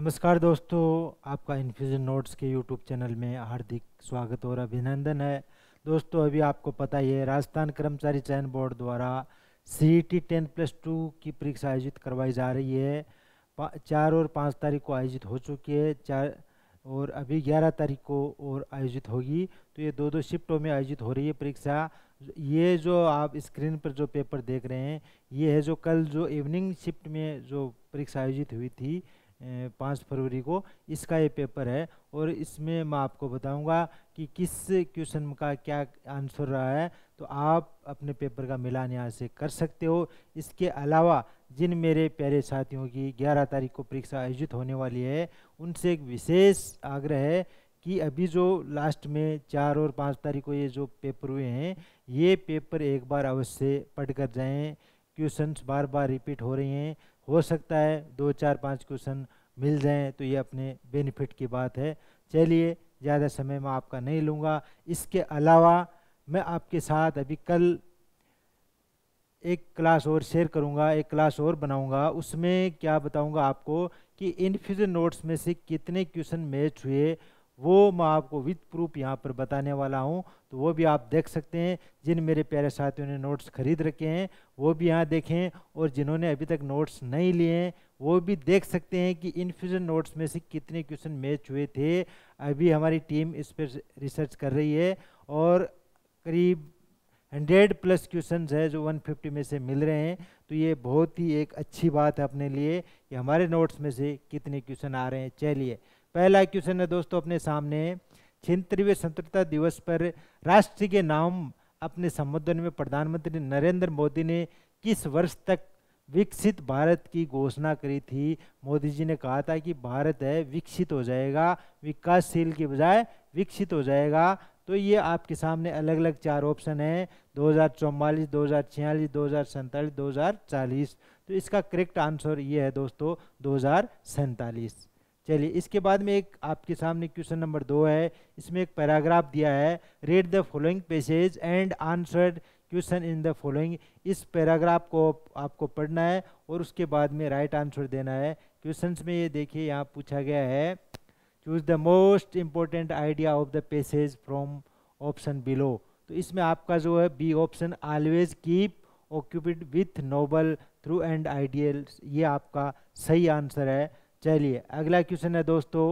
नमस्कार दोस्तों आपका इन्फ्यूज़न नोट्स के यूट्यूब चैनल में हार्दिक स्वागत और अभिनंदन है दोस्तों अभी आपको पता ही है राजस्थान कर्मचारी चयन बोर्ड द्वारा C T e ten plus two की परीक्षा आयोजित करवाई जा रही है चार और पाँच तारीख को आयोजित हो चुकी है चार और अभी ग्यारह तारीख को और आयोजित होगी तो ये दो दो शिफ्टों में आयोजित हो रही है परीक्षा ये जो आप स्क्रीन पर जो पेपर देख रहे हैं ये है जो कल जो इवनिंग शिफ्ट में जो परीक्षा आयोजित हुई थी पाँच फरवरी को इसका ये पेपर है और इसमें मैं आपको बताऊंगा कि किस क्वेश्चन का क्या आंसर रहा है तो आप अपने पेपर का मिलान यहाँ से कर सकते हो इसके अलावा जिन मेरे प्यारे साथियों की 11 तारीख को परीक्षा आयोजित होने वाली है उनसे एक विशेष आग्रह है कि अभी जो लास्ट में चार और पाँच तारीख को ये जो पेपर हुए हैं ये पेपर एक बार अवश्य पढ़ कर जाएँ क्वेश्चन बार बार रिपीट हो रहे हैं हो सकता है दो चार पाँच क्वेश्चन मिल जाए तो ये अपने बेनिफिट की बात है चलिए ज़्यादा समय मैं आपका नहीं लूँगा इसके अलावा मैं आपके साथ अभी कल एक क्लास और शेयर करूँगा एक क्लास और बनाऊँगा उसमें क्या बताऊँगा आपको कि इन फ्यूचर नोट्स में से कितने क्वेश्चन मैच हुए वो मैं आपको विथ प्रूफ यहाँ पर बताने वाला हूँ तो वो भी आप देख सकते हैं जिन मेरे प्यारे साथियों ने नोट्स खरीद रखे हैं वो भी यहाँ देखें और जिन्होंने अभी तक नोट्स नहीं लिए हैं वो भी देख सकते हैं कि इन फ्यूजन नोट्स में से कितने क्वेश्चन मैच हुए थे अभी हमारी टीम इस पर रिसर्च कर रही है और करीब हंड्रेड प्लस क्वेश्चन है जो वन में से मिल रहे हैं तो ये बहुत ही एक अच्छी बात है अपने लिए कि हमारे नोट्स में से कितने क्वेश्चन आ रहे हैं चलिए पहला क्वेश्चन है दोस्तों अपने सामने क्षेत्रीय स्वतंत्रता दिवस पर राष्ट्र के नाम अपने संबोधन में प्रधानमंत्री नरेंद्र मोदी ने किस वर्ष तक विकसित भारत की घोषणा करी थी मोदी जी ने कहा था कि भारत है विकसित हो जाएगा विकासशील के बजाय विकसित हो जाएगा तो ये आपके सामने अलग अलग चार ऑप्शन है दो हज़ार चौवालीस दो हज़ार छियालीस दो हज़ार सैंतालीस दो हज़ार चालीस तो इसका करेक्ट आंसर ये है दोस्तों दो हज़ार सैंतालीस चलिए इसके बाद में एक आपके सामने क्वेश्चन नंबर दो है इसमें एक पैराग्राफ दिया है read the following passage and answered question in the following इस पैराग्राफ को आपको पढ़ना है और उसके बाद में राइट right आंसर देना है क्वेश्चन में ये देखिए यहाँ पूछा गया है choose the most important idea of the passage from option below तो इसमें आपका जो है B option always keep occupied with noble through and ideal ये आपका सही आंसर है चलिए अगला क्वेश्चन है दोस्तों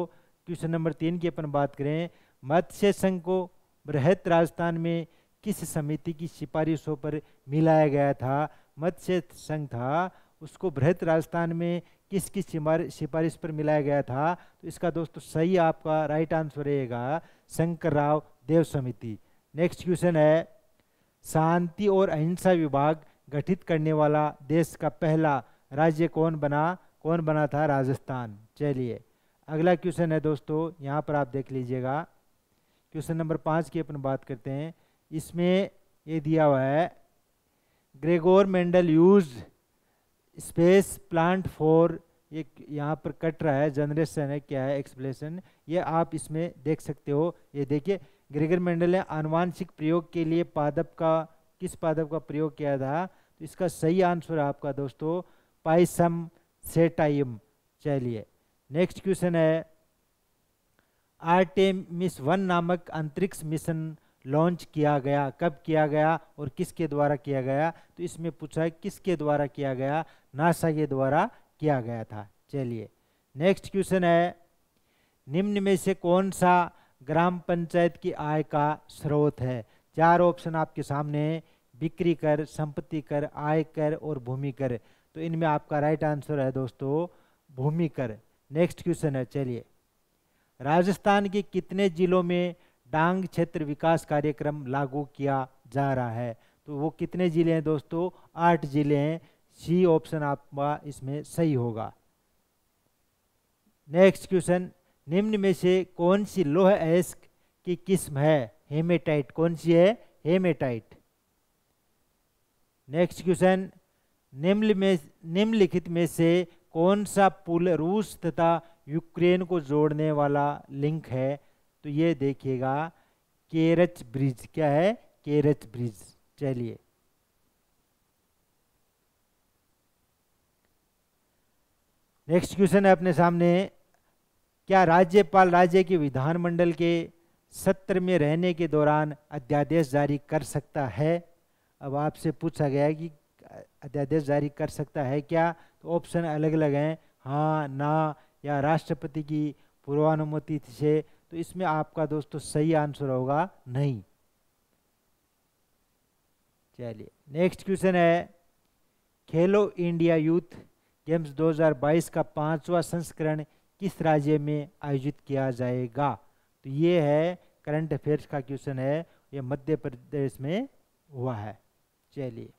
क्वेश्चन नंबर तीन की अपन बात करें मत्स्य संघ को बृहत राजस्थान में किस समिति की सिफारिशों पर मिलाया गया था मत्स्य संघ था उसको बृहत राजस्थान में किस किस सिफारिश पर मिलाया गया था तो इसका दोस्तों सही आपका राइट आंसर रहेगा शंकर राव देव समिति नेक्स्ट क्वेश्चन है शांति और अहिंसा विभाग गठित करने वाला देश का पहला राज्य कौन बना कौन बना था राजस्थान चलिए अगला क्वेश्चन है दोस्तों यहाँ पर आप देख लीजिएगा क्वेश्चन नंबर पाँच की अपन बात करते हैं इसमें ये दिया हुआ है Gregor Mendel use space plant for ये यहाँ पर कट रहा है जनरेशन है क्या है एक्सप्लेसन ये आप इसमें देख सकते हो ये देखिए ग्रेगर मेंडल ने आनुवांशिक प्रयोग के लिए पादप का किस पादप का प्रयोग किया था तो इसका सही आंसर है आपका दोस्तों पाइसम सेटाइम चलिए नेक्स्ट क्वेश्चन है मिस वन नामक अंतरिक्ष मिशन लॉन्च किया गया कब किया गया और किसके द्वारा किया गया तो इसमें पूछा है किसके द्वारा किया गया नासा के द्वारा किया गया था चलिए नेक्स्ट क्वेश्चन है निम्न में से कौन सा ग्राम पंचायत की आय का स्रोत है चार ऑप्शन आपके सामने बिक्री कर संपत्ति कर आय कर और भूमि कर तो इनमें आपका राइट आंसर है दोस्तों भूमिकर नेक्स्ट क्वेश्चन है चलिए राजस्थान के कितने जिलों में डांग क्षेत्र विकास कार्यक्रम लागू किया जा रहा है तो वो कितने जिले हैं दोस्तों आठ जिले हैं सी ऑप्शन आपका इसमें सही होगा नेक्स्ट क्वेश्चन निम्न में से कौन सी लोह एस्क की किस्म है हेमेटाइट कौन सी है हेमेटाइट नेक्स्ट क्वेश्चन निम्न में निम्नलिखित में से कौन सा पुल रूस तथा यूक्रेन को जोड़ने वाला लिंक है तो ये देखिएगा केरच ब्रिज क्या है केरच ब्रिज चलिए नेक्स्ट क्वेश्चन है अपने सामने क्या राज्यपाल राज्य के विधानमंडल के सत्र में रहने के दौरान अध्यादेश जारी कर सकता है अब आपसे पूछा गया कि अध्यादेश जारी कर सकता है क्या तो ऑप्शन अलग अलग हैं हाँ ना या राष्ट्रपति की पूर्वानुमति से तो इसमें आपका दोस्तों सही आंसर होगा नहीं चलिए नेक्स्ट क्वेश्चन है खेलो इंडिया यूथ गेम्स 2022 का पांचवा संस्करण किस राज्य में आयोजित किया जाएगा तो ये है करंट अफेयर्स का क्वेश्चन है ये मध्य प्रदेश में हुआ है चलिए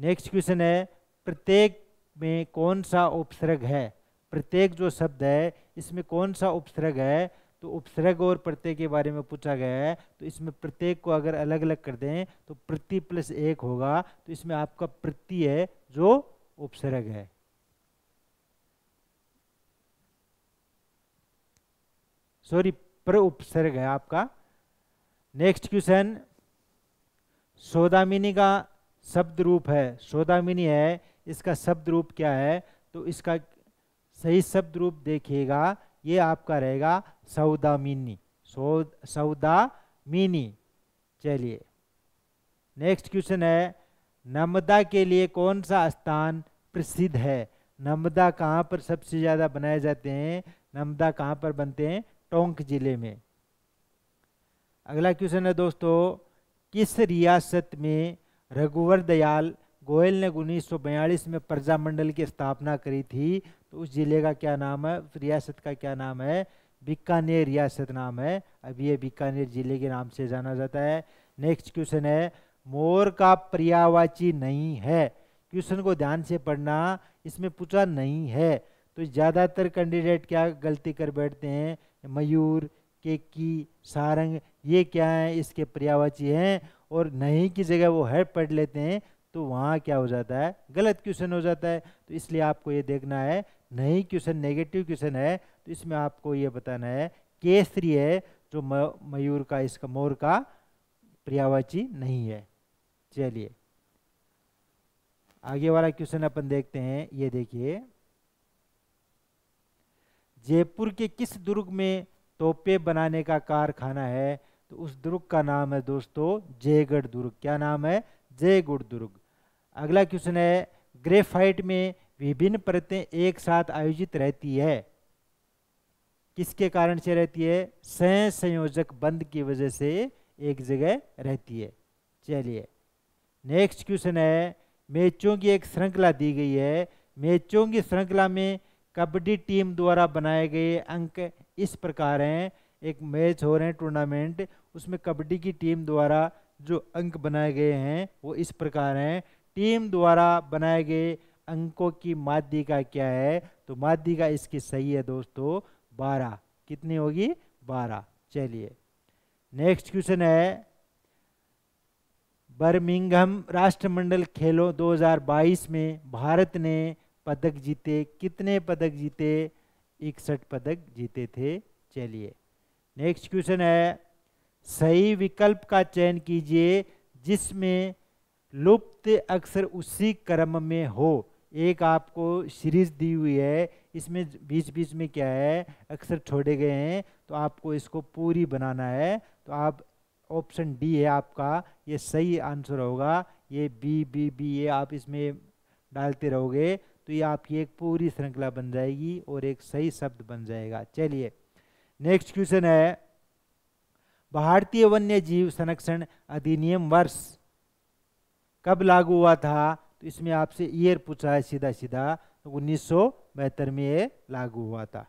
नेक्स्ट क्वेश्चन है प्रत्येक में कौन सा उपसर्ग है प्रत्येक जो शब्द है इसमें कौन सा उपसर्ग है तो उपसर्ग और प्रत्यय के बारे में पूछा गया है तो इसमें प्रत्येक को अगर अलग अलग कर दें तो प्रति प्लस एक होगा तो इसमें आपका प्रति है जो उपसर्ग है सॉरी प्र उपसर्ग है आपका नेक्स्ट क्वेश्चन सोदामिनी का शब्द रूप है सोदामिनी है इसका शब्द रूप क्या है तो इसका सही शब्द रूप देखिएगा ये आपका रहेगा सौदामिनी सौदा मिनी चलिए नेक्स्ट क्वेश्चन है नर्मदा के लिए कौन सा स्थान प्रसिद्ध है नर्मदा कहाँ पर सबसे ज़्यादा बनाए जाते हैं नर्मदा कहाँ पर बनते हैं टोंक जिले में अगला क्वेश्चन है दोस्तों किस रियासत में रघुवर दयाल गोयल ने उन्नीस में प्रजा मंडल की स्थापना करी थी तो उस जिले का क्या नाम है रियासत का क्या नाम है बीकानेर रियासत नाम है अब ये बीकानेर जिले के नाम से जाना जाता है नेक्स्ट क्वेश्चन है मोर का प्रियावाची नहीं है क्वेश्चन को ध्यान से पढ़ना इसमें पूछा नहीं है तो ज़्यादातर कैंडिडेट क्या गलती कर बैठते हैं मयूर केकी सारंग ये क्या है इसके पर्यावाची हैं और नहीं की जगह वो है पढ़ लेते हैं तो वहाँ क्या हो जाता है गलत क्वेश्चन हो जाता है तो इसलिए आपको ये देखना है नहीं क्वेश्चन नेगेटिव क्वेश्चन है तो इसमें आपको ये बताना है केसरी है जो मयूर का इसका मोर का प्रियावाची नहीं है चलिए आगे वाला क्वेश्चन अपन देखते हैं ये देखिए जयपुर के किस दुर्ग में तोपे बनाने का कारखाना है तो उस दुर्ग का नाम है दोस्तों जयगढ़ दुर्ग क्या नाम है जयगढ़ दुर्ग अगला क्वेश्चन है ग्रेफाइट में विभिन्न परतें एक साथ आयोजित रहती है किसके कारण से रहती है सह संयोजक बंद की वजह से एक जगह रहती है चलिए नेक्स्ट क्वेश्चन है मैचों की एक श्रृंखला दी गई है मैचों की श्रृंखला में कबड्डी टीम द्वारा बनाए गए अंक इस प्रकार हैं एक मैच हो रहे हैं टूर्नामेंट उसमें कबड्डी की टीम द्वारा जो अंक बनाए गए हैं वो इस प्रकार हैं टीम द्वारा बनाए गए अंकों की का क्या है तो का इसकी सही है दोस्तों बारह कितनी होगी बारह चलिए नेक्स्ट क्वेश्चन है बर्मिंगहम राष्ट्रमंडल खेलों 2022 में भारत ने पदक जीते कितने पदक जीते इकसठ पदक जीते थे चलिए नेक्स्ट क्वेश्चन है सही विकल्प का चयन कीजिए जिसमें लुप्त अक्सर उसी क्रम में हो एक आपको सीरीज दी हुई है इसमें बीच बीच में क्या है अक्सर छोड़े गए हैं तो आपको इसको पूरी बनाना है तो आप ऑप्शन डी है आपका ये सही आंसर होगा ये बी बी बी ये आप इसमें डालते रहोगे तो ये आपकी एक पूरी श्रृंखला बन जाएगी और एक सही शब्द बन जाएगा चलिए नेक्स्ट क्वेश्चन है भारतीय वन्य जीव संरक्षण अधिनियम वर्ष कब लागू हुआ था तो इसमें आपसे ईयर पूछा है सीधा सीधा तो उन्नीस में ये लागू हुआ था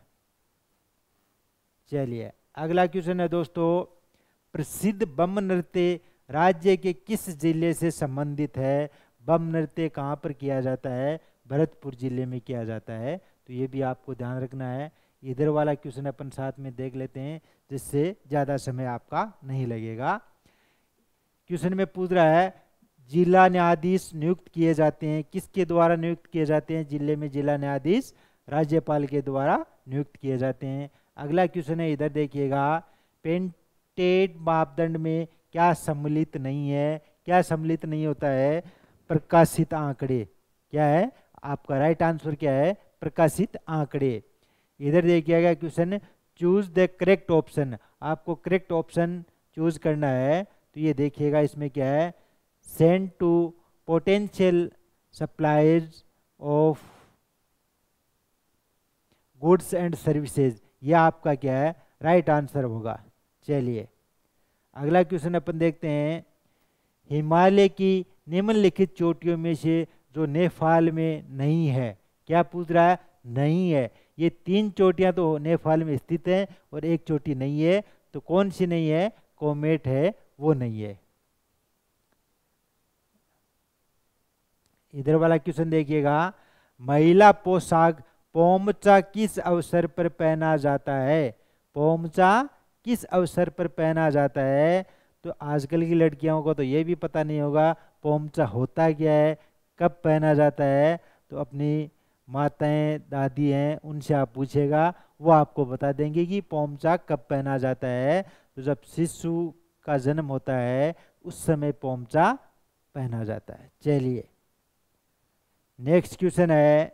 चलिए अगला क्वेश्चन है दोस्तों प्रसिद्ध बम नृत्य राज्य के किस जिले से संबंधित है बम नृत्य कहाँ पर किया जाता है भरतपुर जिले में किया जाता है तो ये भी आपको ध्यान रखना है इधर वाला क्वेश्चन अपन साथ में देख लेते हैं जिससे ज़्यादा समय आपका नहीं लगेगा क्वेश्चन में पूछ रहा है जिला न्यायाधीश नियुक्त किए जाते हैं किसके द्वारा नियुक्त किए जाते हैं जिले में जिला न्यायाधीश राज्यपाल के द्वारा नियुक्त किए जाते हैं अगला क्वेश्चन है इधर देखिएगा पेंटेड मापदंड में क्या सम्मिलित नहीं है क्या सम्मिलित नहीं होता है प्रकाशित आंकड़े क्या है आपका राइट आंसर क्या है प्रकाशित आंकड़े इधर दे किया गया question choose the correct option आपको करेक्ट ऑप्शन चूज करना है तो ये देखिएगा इसमें क्या है send to potential suppliers of goods and services ये आपका क्या है राइट right आंसर होगा चलिए अगला क्वेश्चन अपन देखते हैं हिमालय की निम्नलिखित चोटियों में से जो नेपाल में नहीं है क्या पूछ रहा है नहीं है ये तीन चोटियां तो नेपाल में स्थित हैं और एक चोटी नहीं है तो कौन सी नहीं है कोमेट है वो नहीं है इधर वाला क्वेश्चन देखिएगा महिला पोशाक पोमचा किस अवसर पर पहना जाता है पोमचा किस अवसर पर पहना जाता है तो आजकल की लड़कियों को तो ये भी पता नहीं होगा पोमचा होता क्या है कब पहना जाता है तो अपनी माताएं दादी हैं उनसे आप पूछेगा वो आपको बता देंगे कि पोमचा कब पहना जाता है तो जब शिशु का जन्म होता है उस समय पोमचा पहना जाता है चलिए नेक्स्ट क्वेश्चन है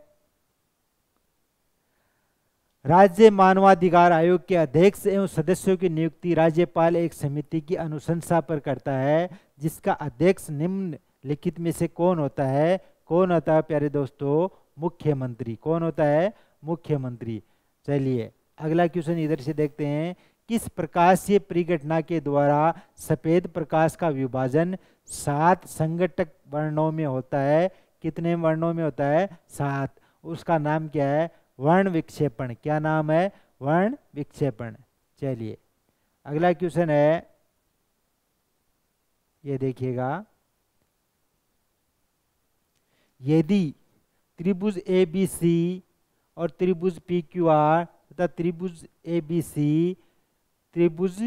राज्य मानवाधिकार आयोग के अध्यक्ष एवं सदस्यों की नियुक्ति राज्यपाल एक समिति की अनुशंसा पर करता है जिसका अध्यक्ष निम्न लिखित में से कौन होता है कौन होता है प्यारे दोस्तों मुख्यमंत्री कौन होता है मुख्यमंत्री चलिए अगला क्वेश्चन इधर से देखते हैं किस प्रकाश से परिघटना के द्वारा सफेद प्रकाश का विभाजन सात संगठक वर्णों में होता है कितने वर्णों में होता है सात उसका नाम क्या है वर्ण विक्षेपण क्या नाम है वर्ण विक्षेपण चलिए अगला क्वेश्चन है ये देखिएगा यदि त्रिभुज ए बी सी और त्रिभुज पी क्यू आर तथा त्रिभुज ए बी सी त्रिभुज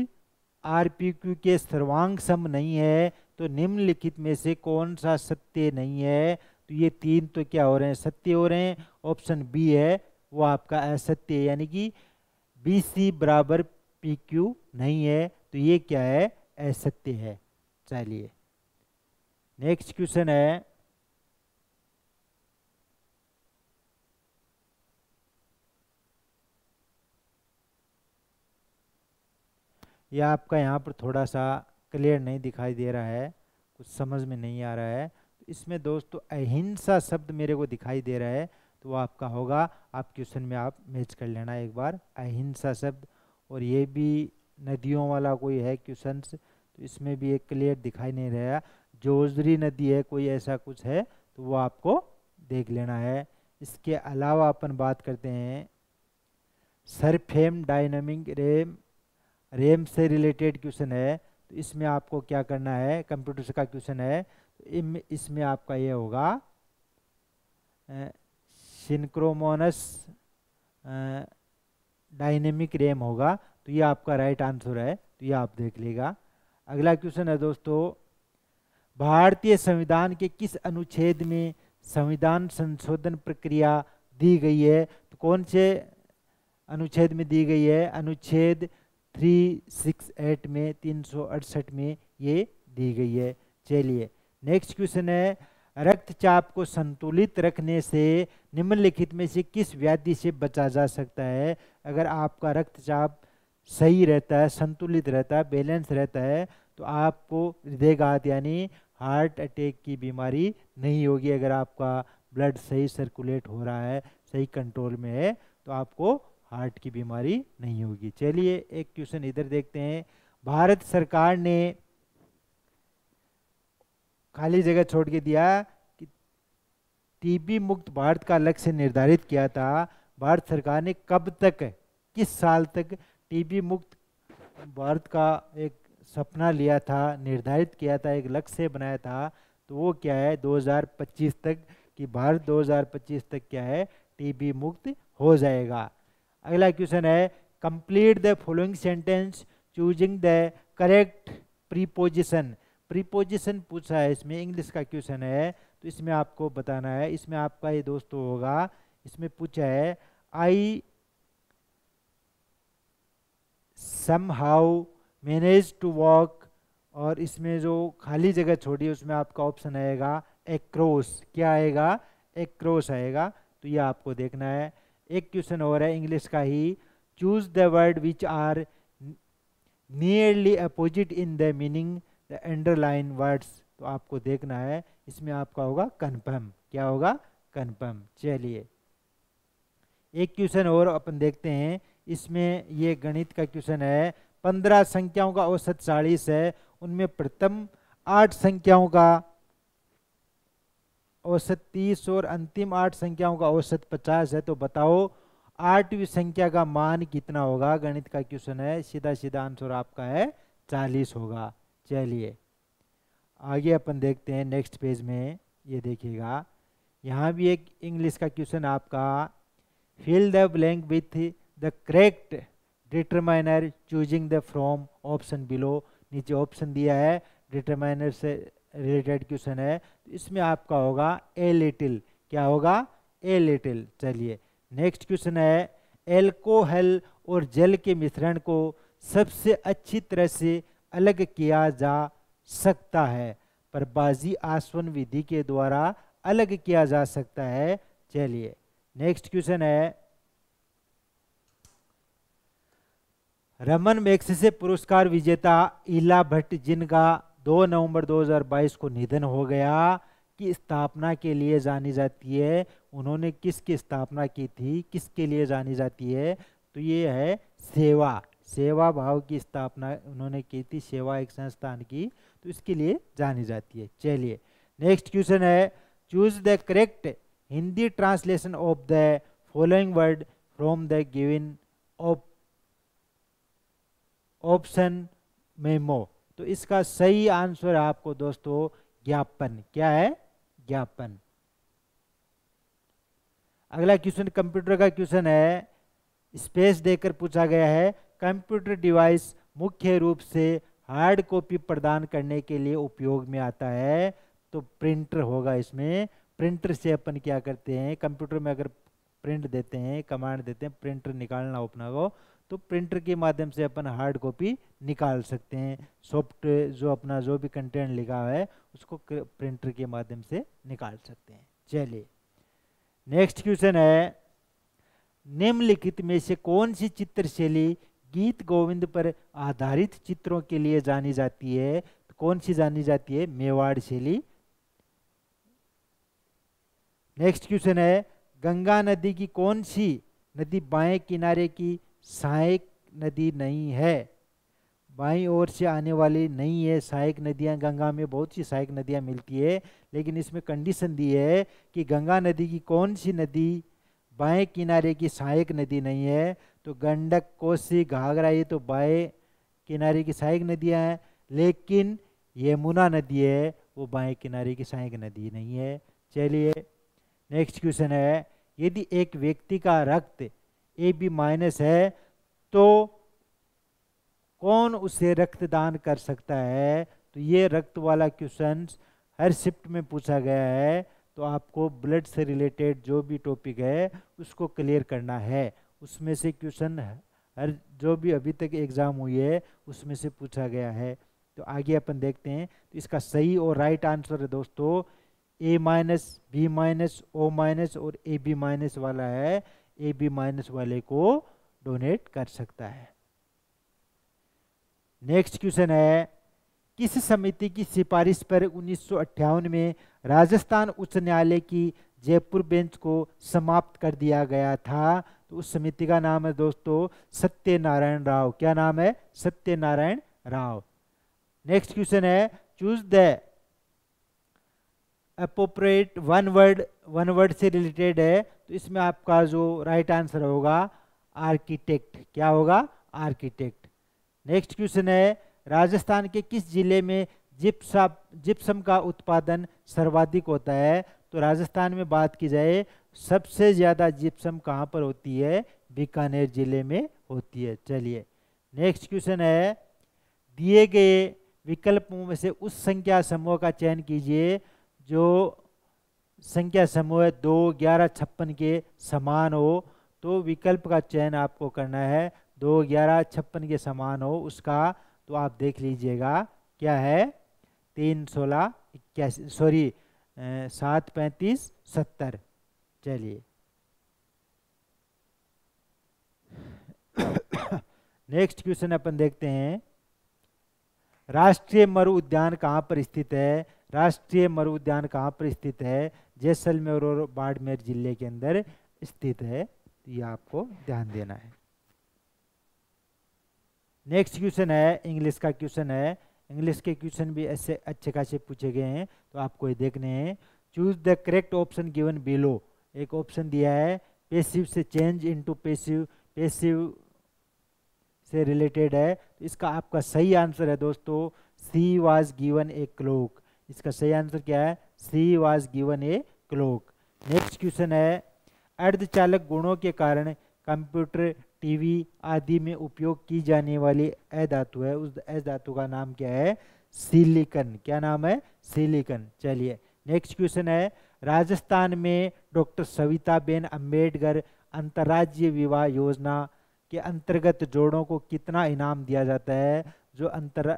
आर पी क्यू के सर्वांग सम नहीं है तो निम्नलिखित में से कौन सा सत्य नहीं है तो ये तीन तो क्या हो रहे हैं सत्य हो रहे हैं ऑप्शन बी है वो आपका असत्य यानी कि बी सी बराबर पी क्यू नहीं है तो ये क्या है असत्य है चलिए नेक्स्ट क्वेश्चन है ये आपका यहाँ पर थोड़ा सा क्लियर नहीं दिखाई दे रहा है कुछ समझ में नहीं आ रहा है तो इसमें दोस्तों अहिंसा शब्द मेरे को दिखाई दे रहा है तो वो आपका होगा आप क्वेश्चन में आप मैच कर लेना एक बार अहिंसा शब्द और ये भी नदियों वाला कोई है क्वेश्चन तो इसमें भी एक क्लियर दिखाई नहीं रहा जोजरी नदी है कोई ऐसा कुछ है तो वो आपको देख लेना है इसके अलावा अपन बात करते हैं सरफेम डायनमिंग रेम रेम से रिलेटेड क्वेश्चन है तो इसमें आपको क्या करना है कंप्यूटर का क्वेश्चन है तो इसमें आपका ये होगा सिंक्रोमोनस डायनेमिक रेम होगा तो ये आपका राइट आंसर है तो ये आप देख लेगा अगला क्वेश्चन है दोस्तों भारतीय संविधान के किस अनुच्छेद में संविधान संशोधन प्रक्रिया दी गई है तो कौन से अनुच्छेद में दी गई है अनुच्छेद थ्री सिक्स एट में तीन सौ अड़सठ में ये दी गई है चलिए नेक्स्ट क्वेश्चन है रक्तचाप को संतुलित रखने से निम्नलिखित में से किस व्याधि से बचा जा सकता है अगर आपका रक्तचाप सही रहता है संतुलित रहता है बैलेंस रहता है तो आपको हृदयघात यानी हार्ट अटैक की बीमारी नहीं होगी अगर आपका ब्लड सही सर्कुलेट हो रहा है सही कंट्रोल में है तो आपको हार्ट की बीमारी नहीं होगी चलिए एक क्वेश्चन इधर देखते हैं भारत सरकार ने खाली जगह छोड़ के दिया कि टीबी मुक्त भारत का लक्ष्य निर्धारित किया था भारत सरकार ने कब तक किस साल तक टीबी मुक्त भारत का एक सपना लिया था निर्धारित किया था एक लक्ष्य बनाया था तो वो क्या है 2025 तक कि भारत 2025 तक क्या है टीबी मुक्त हो जाएगा अगला क्वेश्चन है complete the following sentence choosing the correct preposition preposition पूछा है इसमें इंग्लिश का क्वेश्चन है तो इसमें आपको बताना है इसमें आपका ये दोस्त तो होगा इसमें पूछा है I somehow manage to walk और इसमें जो खाली जगह छोड़ी उसमें आपका ऑप्शन आएगा एक्रॉस क्या आएगा एक्रॉस आएगा तो ये आपको देखना है एक क्वेश्चन और है इंग्लिश का ही choose the word which are nearly opposite in the meaning the underline words तो आपको देखना है इसमें आपका होगा कन्फर्म क्या होगा कन्फर्म चलिए एक क्वेश्चन और अपन देखते हैं इसमें ये गणित का क्वेश्चन है पंद्रह संख्याओं का औसत चालीस है उनमें प्रथम आठ संख्याओं का औसत तीस और अंतिम आठ संख्याओं का औसत पचास है तो बताओ आठवीं संख्या का मान कितना होगा गणित का क्वेश्चन है सीधा सीधा आंसर आपका है चालीस होगा चलिए आगे अपन देखते हैं नेक्स्ट पेज में ये देखिएगा यहाँ भी एक इंग्लिश का क्वेश्चन आपका fill the blank with the correct determiner choosing the from option below नीचे ऑप्शन दिया है डिटरमाइनर से रिलेटेड क्वेश्चन है तो इसमें आपका होगा ए लिटिल क्या होगा ए लिटिल चलिए नेक्स्ट क्वेश्चन है एल्कोहल और जल के मिश्रण को सबसे अच्छी तरह से अलग किया जा सकता है पर बाजी आसवन विधि के द्वारा अलग किया जा सकता है चलिए नेक्स्ट क्वेश्चन है रमन मैक्स से पुरस्कार विजेता इला भट्ट जिनका दो नवंबर 2022 को निधन हो गया की स्थापना के लिए जानी जाती है उन्होंने किसकी स्थापना की थी किसके लिए जानी जाती है तो ये है सेवा सेवा भाव की स्थापना उन्होंने की थी सेवा एक संस्थान की तो इसके लिए जानी जाती है चलिए नेक्स्ट क्वेश्चन है choose the correct Hindi translation of the following word from the given option memo तो इसका सही आंसर आपको दोस्तों ज्ञापन क्या है ज्ञापन अगला क्वेश्चन कंप्यूटर का क्वेश्चन है स्पेस देकर पूछा गया है कंप्यूटर डिवाइस मुख्य रूप से हार्ड कॉपी प्रदान करने के लिए उपयोग में आता है तो प्रिंटर होगा इसमें प्रिंटर से अपन क्या करते हैं कंप्यूटर में अगर प्रिंट देते हैं कमांड देते हैं प्रिंटर निकालना अपना को तो प्रिंटर के माध्यम से अपन हार्ड कॉपी निकाल सकते हैं सॉफ्ट जो अपना जो भी कंटेंट लिखा हुआ है उसको प्रिंटर के माध्यम से निकाल सकते हैं चलिए नेक्स्ट क्वेश्चन है निम्नलिखित में से कौन सी चित्र शैली गीत गोविंद पर आधारित चित्रों के लिए जानी जाती है तो कौन सी जानी जाती है मेवाड़ शैली नेक्स्ट क्वेश्चन है गंगा नदी की कौन सी नदी बाएं किनारे की सहायक नदी नहीं है बाई ओर से आने वाली नहीं है सहायक नदियां गंगा में बहुत सी सहायक नदियां मिलती है लेकिन इसमें कंडीशन दी है कि गंगा नदी की कौन सी नदी बाएं किनारे की सहायक नदी नहीं है तो गंडक कोसी घाघरा ये तो बाएं किनारे की सहायक नदियां हैं लेकिन यमुना नदी है वो बाएं किनारे की सहायक नदी नहीं है चलिए नेक्स्ट क्वेश्चन है यदि एक व्यक्ति का रक्त ए बी माइनस है तो कौन उसे रक्तदान कर सकता है तो ये रक्त वाला क्वेश्चन हर शिफ्ट में पूछा गया है तो आपको ब्लड से रिलेटेड जो भी टॉपिक है उसको क्लियर करना है उसमें से क्वेश्चन हर जो भी अभी तक एग्ज़ाम हुई है उसमें से पूछा गया है तो आगे अपन देखते हैं तो इसका सही और राइट आंसर है दोस्तों A minus B minus O minus और ए बी माइनस वाला है ए बी माइनस वाले को डोनेट कर सकता है नेक्स्ट क्वेश्चन है किस समिति की सिफारिश पर उन्नीस में राजस्थान उच्च न्यायालय की जयपुर बेंच को समाप्त कर दिया गया था तो उस समिति का नाम है दोस्तों सत्यनारायण राव क्या नाम है सत्यनारायण राव नेक्स्ट क्वेश्चन है choose the appropriate one word one word से रिलेटेड है तो इसमें आपका जो राइट आंसर होगा आर्किटेक्ट क्या होगा आर्किटेक्ट नेक्स्ट क्वेश्चन है राजस्थान के किस जिले में जिप्सम जिप्सम का उत्पादन सर्वाधिक होता है तो राजस्थान में बात की जाए सबसे ज़्यादा जिप्सम कहाँ पर होती है बीकानेर जिले में होती है चलिए नेक्स्ट क्वेश्चन है दिए गए विकल्पों में से उस संख्या समूह का चयन कीजिए जो संख्या समूह दो ग्यारह छप्पन के समान हो तो विकल्प का चयन आपको करना है दो ग्यारह छप्पन के समान हो उसका तो आप देख लीजिएगा क्या है तीन सोलह इक्यासी सॉरी सात पैंतीस सत्तर चलिए नेक्स्ट क्वेश्चन अपन देखते हैं राष्ट्रीय मरु उद्यान कहाँ पर स्थित है राष्ट्रीय मरु उद्यान कहाँ पर स्थित है जैसलमेर और बाड़मेर जिले के अंदर स्थित है ये आपको ध्यान देना है नेक्स्ट क्वेश्चन है इंग्लिश का क्वेश्चन है इंग्लिश के क्वेश्चन भी ऐसे अच्छे खासे पूछे गए हैं तो आपको ये देखने हैं choose the correct option given below एक ऑप्शन दिया है पेसिव से चेंज इनटू पेसिव पेसिव से रिलेटेड है तो इसका आपका सही आंसर है दोस्तों she was given a clock इसका सही आंसर क्या है she was given a clock next question है अर्धचालक गुणों के कारण कंप्यूटर टीवी आदि में उपयोग की जाने वाली ए धातु है उस ए धातु का नाम क्या है सिलिकन क्या नाम है सिलिकन चलिए नेक्स्ट क्वेश्चन है राजस्थान में डॉक्टर सविता बेन अम्बेडकर अंतर्राज्यीय विवाह योजना के अंतर्गत जोड़ों को कितना इनाम दिया जाता है जो अंतर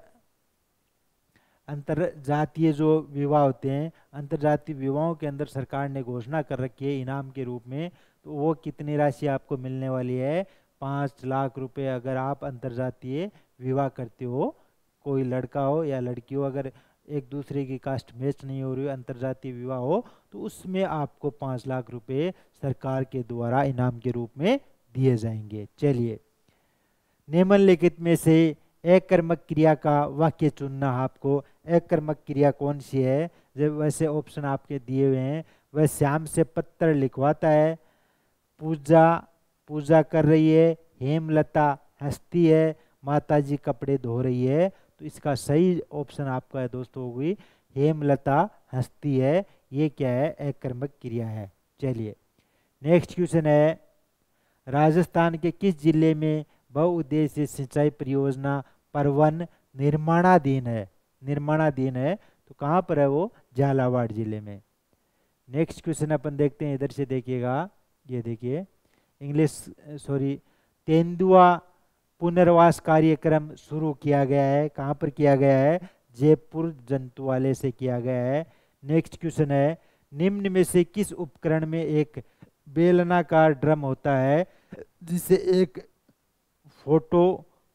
अंतर्जातीय जो विवाह होते हैं अंतर्जातीय विवाहों के अंदर सरकार ने घोषणा कर रखी है इनाम के रूप में तो वो कितनी राशि आपको मिलने वाली है पाँच लाख रुपए अगर आप अंतर्जातीय विवाह करते हो कोई लड़का हो या लड़की हो अगर एक दूसरे की कास्ट मैच नहीं हो रही हो अंतर्जातीय विवाह हो तो उसमें आपको पाँच लाख रुपये सरकार के द्वारा इनाम के रूप में दिए जाएंगे चलिए निम्नलिखित में से एक कर्मक क्रिया का वाक्य चुनना आपको अकर्मक क्रिया कौन सी है जब वैसे ऑप्शन आपके दिए हुए हैं वह श्याम से पत्र लिखवाता है पूजा पूजा कर रही है हेमलता हंसती है माता जी कपड़े धो रही है तो इसका सही ऑप्शन आपका है दोस्तों होगी हेमलता हंसती है ये क्या है अकर्मक क्रिया है चलिए नेक्स्ट क्वेश्चन है राजस्थान के किस जिले में बहुउद्देश्य सिंचाई परियोजना परवन निर्माणाधीन है निर्माणाधीन है तो कहाँ पर है वो झालावाड़ जिले में नेक्स्ट क्वेश्चन अपन देखते हैं इधर से देखिएगा ये देखिए इंग्लिश सॉरी तेंदुआ पुनर्वास कार्यक्रम शुरू किया गया है कहाँ पर किया गया है जयपुर जंतुवाले से किया गया है नेक्स्ट क्वेश्चन है निम्न में से किस उपकरण में एक बेलनाकार ड्रम होता है जिसे एक फोटो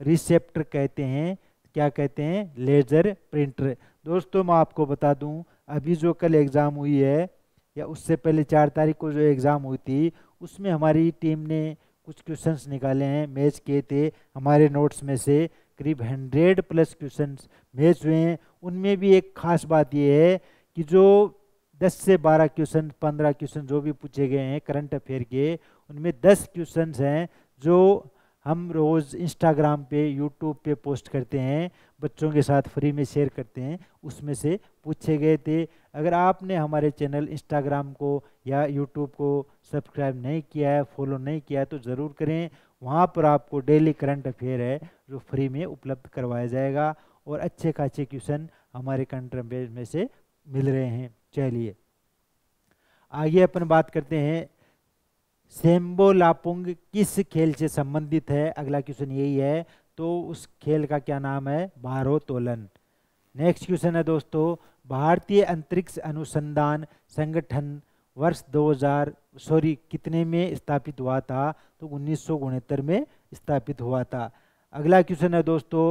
रिसेप्टर कहते हैं क्या कहते हैं लेजर प्रिंटर दोस्तों मैं आपको बता दूं अभी जो कल एग्ज़ाम हुई है या उससे पहले चार तारीख को जो एग्ज़ाम हुई थी उसमें हमारी टीम ने कुछ क्वेश्चंस निकाले हैं मैच किए थे हमारे नोट्स में से करीब हंड्रेड प्लस क्वेश्चंस मैच हुए हैं उनमें भी एक ख़ास बात यह है कि जो दस से बारह क्वेश्चन पंद्रह क्वेश्चन जो भी पूछे गए हैं करंट अफेयर के उनमें दस क्वेश्चन हैं जो हम रोज़ इंस्टाग्राम पे यूट्यूब पे पोस्ट करते हैं बच्चों के साथ फ्री में शेयर करते हैं उसमें से पूछे गए थे अगर आपने हमारे चैनल इंस्टाग्राम को या यूट्यूब को सब्सक्राइब नहीं किया है फॉलो नहीं किया है तो ज़रूर करें वहाँ पर आपको डेली करंट अफेयर है जो फ्री में उपलब्ध करवाया जाएगा और अच्छे खासे क्वेश्चन हमारे करंट अफेयर में से मिल रहे हैं चलिए आगे अपन बात करते हैं सेम्बो लापुंग किस खेल से संबंधित है अगला क्वेश्चन यही है तो उस खेल का क्या नाम है बारो तोलन नेक्स्ट क्वेश्चन है दोस्तों भारतीय अंतरिक्ष अनुसंधान संगठन वर्ष 2000 सॉरी कितने में स्थापित हुआ था तो उन्नीस में स्थापित हुआ था अगला क्वेश्चन है दोस्तों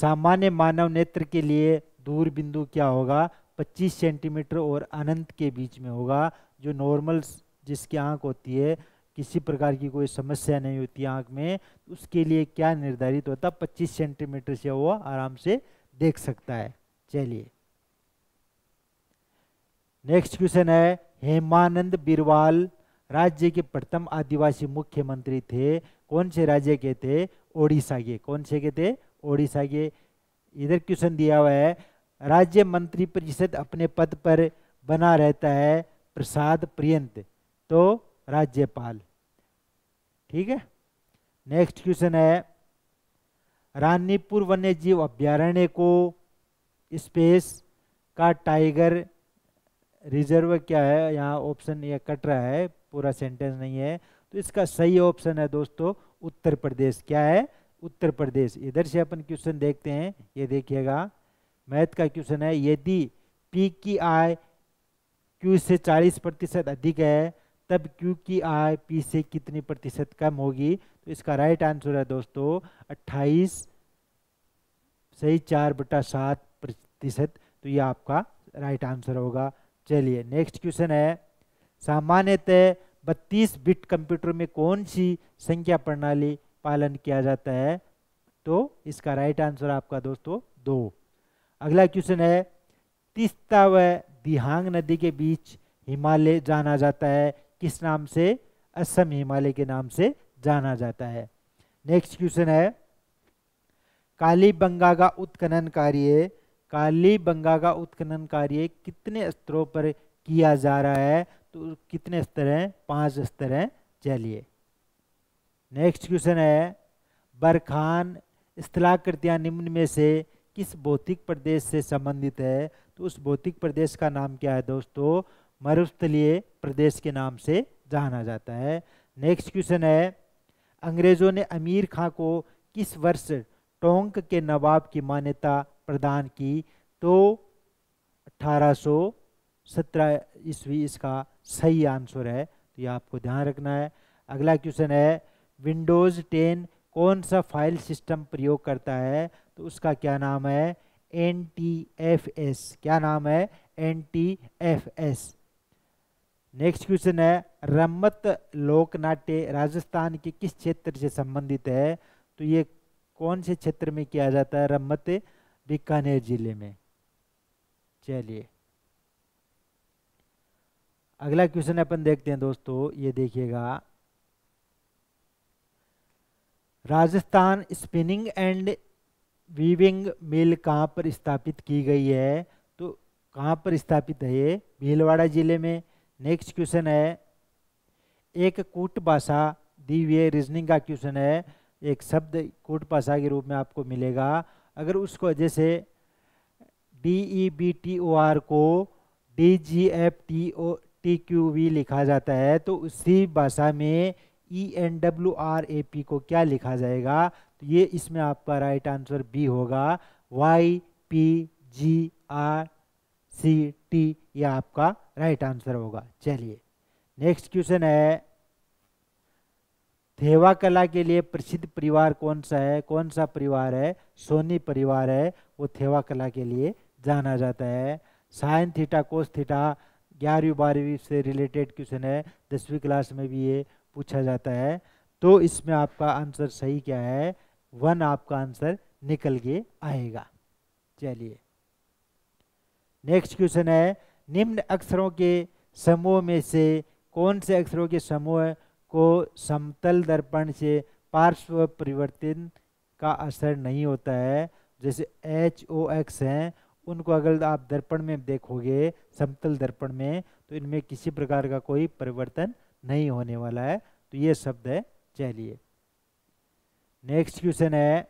सामान्य मानव नेत्र के लिए दूर बिंदु क्या होगा 25 सेंटीमीटर और अनंत के बीच में होगा जो नॉर्मल जिसकी आँख होती है किसी प्रकार की कोई समस्या नहीं होती आँख में उसके लिए क्या निर्धारित होता है पच्चीस सेंटीमीटर से वो आराम से देख सकता है चलिए नेक्स्ट क्वेश्चन है हेमानंद बिरवाल राज्य के प्रथम आदिवासी मुख्यमंत्री थे कौन से राज्य के थे ओडिशा के कौन से के थे ओडिशा के इधर क्वेश्चन दिया हुआ है राज्य मंत्री परिषद अपने पद पर बना रहता है प्रसाद प्रियंत तो राज्यपाल ठीक है नेक्स्ट क्वेश्चन है रानीपुर वन्य जीव अभ्यारण्य को स्पेस का टाइगर रिजर्व क्या है यहाँ ऑप्शन ये कट रहा है पूरा सेंटेंस नहीं है तो इसका सही ऑप्शन है दोस्तों उत्तर प्रदेश क्या है उत्तर प्रदेश इधर से अपन क्वेश्चन देखते हैं ये देखिएगा मैथ का क्वेश्चन है यदि पी की आय क्यू से 40 प्रतिशत अधिक है तब क्यू की आय पी से कितनी प्रतिशत कम होगी तो इसका राइट आंसर है दोस्तों अट्ठाईस सही चार बटा सात प्रतिशत तो ये आपका राइट आंसर होगा चलिए नेक्स्ट क्वेश्चन है सामान्यतः बत्तीस बिट कंप्यूटर में कौन सी संख्या प्रणाली पालन किया जाता है तो इसका राइट आंसर आपका दोस्तों दो अगला क्वेश्चन है तीस्ता व दिहांग नदी के बीच हिमालय जाना जाता है किस नाम से असम हिमालय के नाम से जाना जाता है नेक्स्ट क्वेश्चन है काली बंगा का उत्खनन कार्य काली बंगा का उत्खनन कार्य कितने स्तरों पर किया जा रहा है तो कितने स्तर हैं पांच स्तर हैं चलिए नेक्स्ट क्वेश्चन है बरखान स्थलाकृतियाँ निम्न में से किस भौतिक प्रदेश से संबंधित है तो उस भौतिक प्रदेश का नाम क्या है दोस्तों मरुस्थलीय प्रदेश के नाम से जाना जाता है नेक्स्ट क्वेश्चन है अंग्रेजों ने अमीर खां को किस वर्ष टोंक के नवाब की मान्यता प्रदान की तो 1817 ईस्वी इसका सही आंसर है तो ये आपको ध्यान रखना है अगला क्वेश्चन है विंडोज़ 10 कौन सा फाइल सिस्टम प्रयोग करता है तो उसका क्या नाम है एन क्या नाम है एन नेक्स्ट क्वेश्चन है रम्मत लोक नाट्य राजस्थान के किस क्षेत्र से संबंधित है तो ये कौन से क्षेत्र में किया जाता है रम्मत बीकानेर जिले में चलिए अगला क्वेश्चन अपन देखते हैं दोस्तों ये देखिएगा Rajasthan spinning and weaving mill कहाँ पर स्थापित की गई है तो कहाँ पर स्थापित है ये भीलवाड़ा जिले में नेक्स्ट क्वेश्चन है एक कूट भाषा दी हुई रीजनिंग का क्वेश्चन है एक शब्द कूट भाषा के रूप में आपको मिलेगा अगर उसको जैसे D E B T O R को D G F T O T Q we लिखा जाता है तो उसी भाषा में E N W R A P को क्या लिखा जाएगा तो ये इसमें आपका राइट आंसर बी होगा Y P G R C T ये आपका राइट आंसर होगा चलिए नेक्स्ट क्वेश्चन है थेवा कला के लिए प्रसिद्ध परिवार कौन सा है कौन सा परिवार है सोनी परिवार है वो थेवा कला के लिए जाना जाता है साइन थीटा कोस थीटा ग्यारहवीं बारहवीं से रिलेटेड क्वेश्चन है दसवीं क्लास में भी ये पूछा जाता है तो इसमें आपका आंसर सही क्या है वन आपका आंसर निकल के आएगा चलिए नेक्स्ट क्वेश्चन है निम्न अक्षरों के समूह में से कौन से अक्षरों के समूह को समतल दर्पण से पार्श्व परिवर्तन का असर नहीं होता है जैसे एच ओ एक्स हैं उनको अगर आप दर्पण में देखोगे समतल दर्पण में तो इनमें किसी प्रकार का कोई परिवर्तन नहीं होने वाला है तो ये शब्द है चलिए नेक्स्ट क्वेश्चन है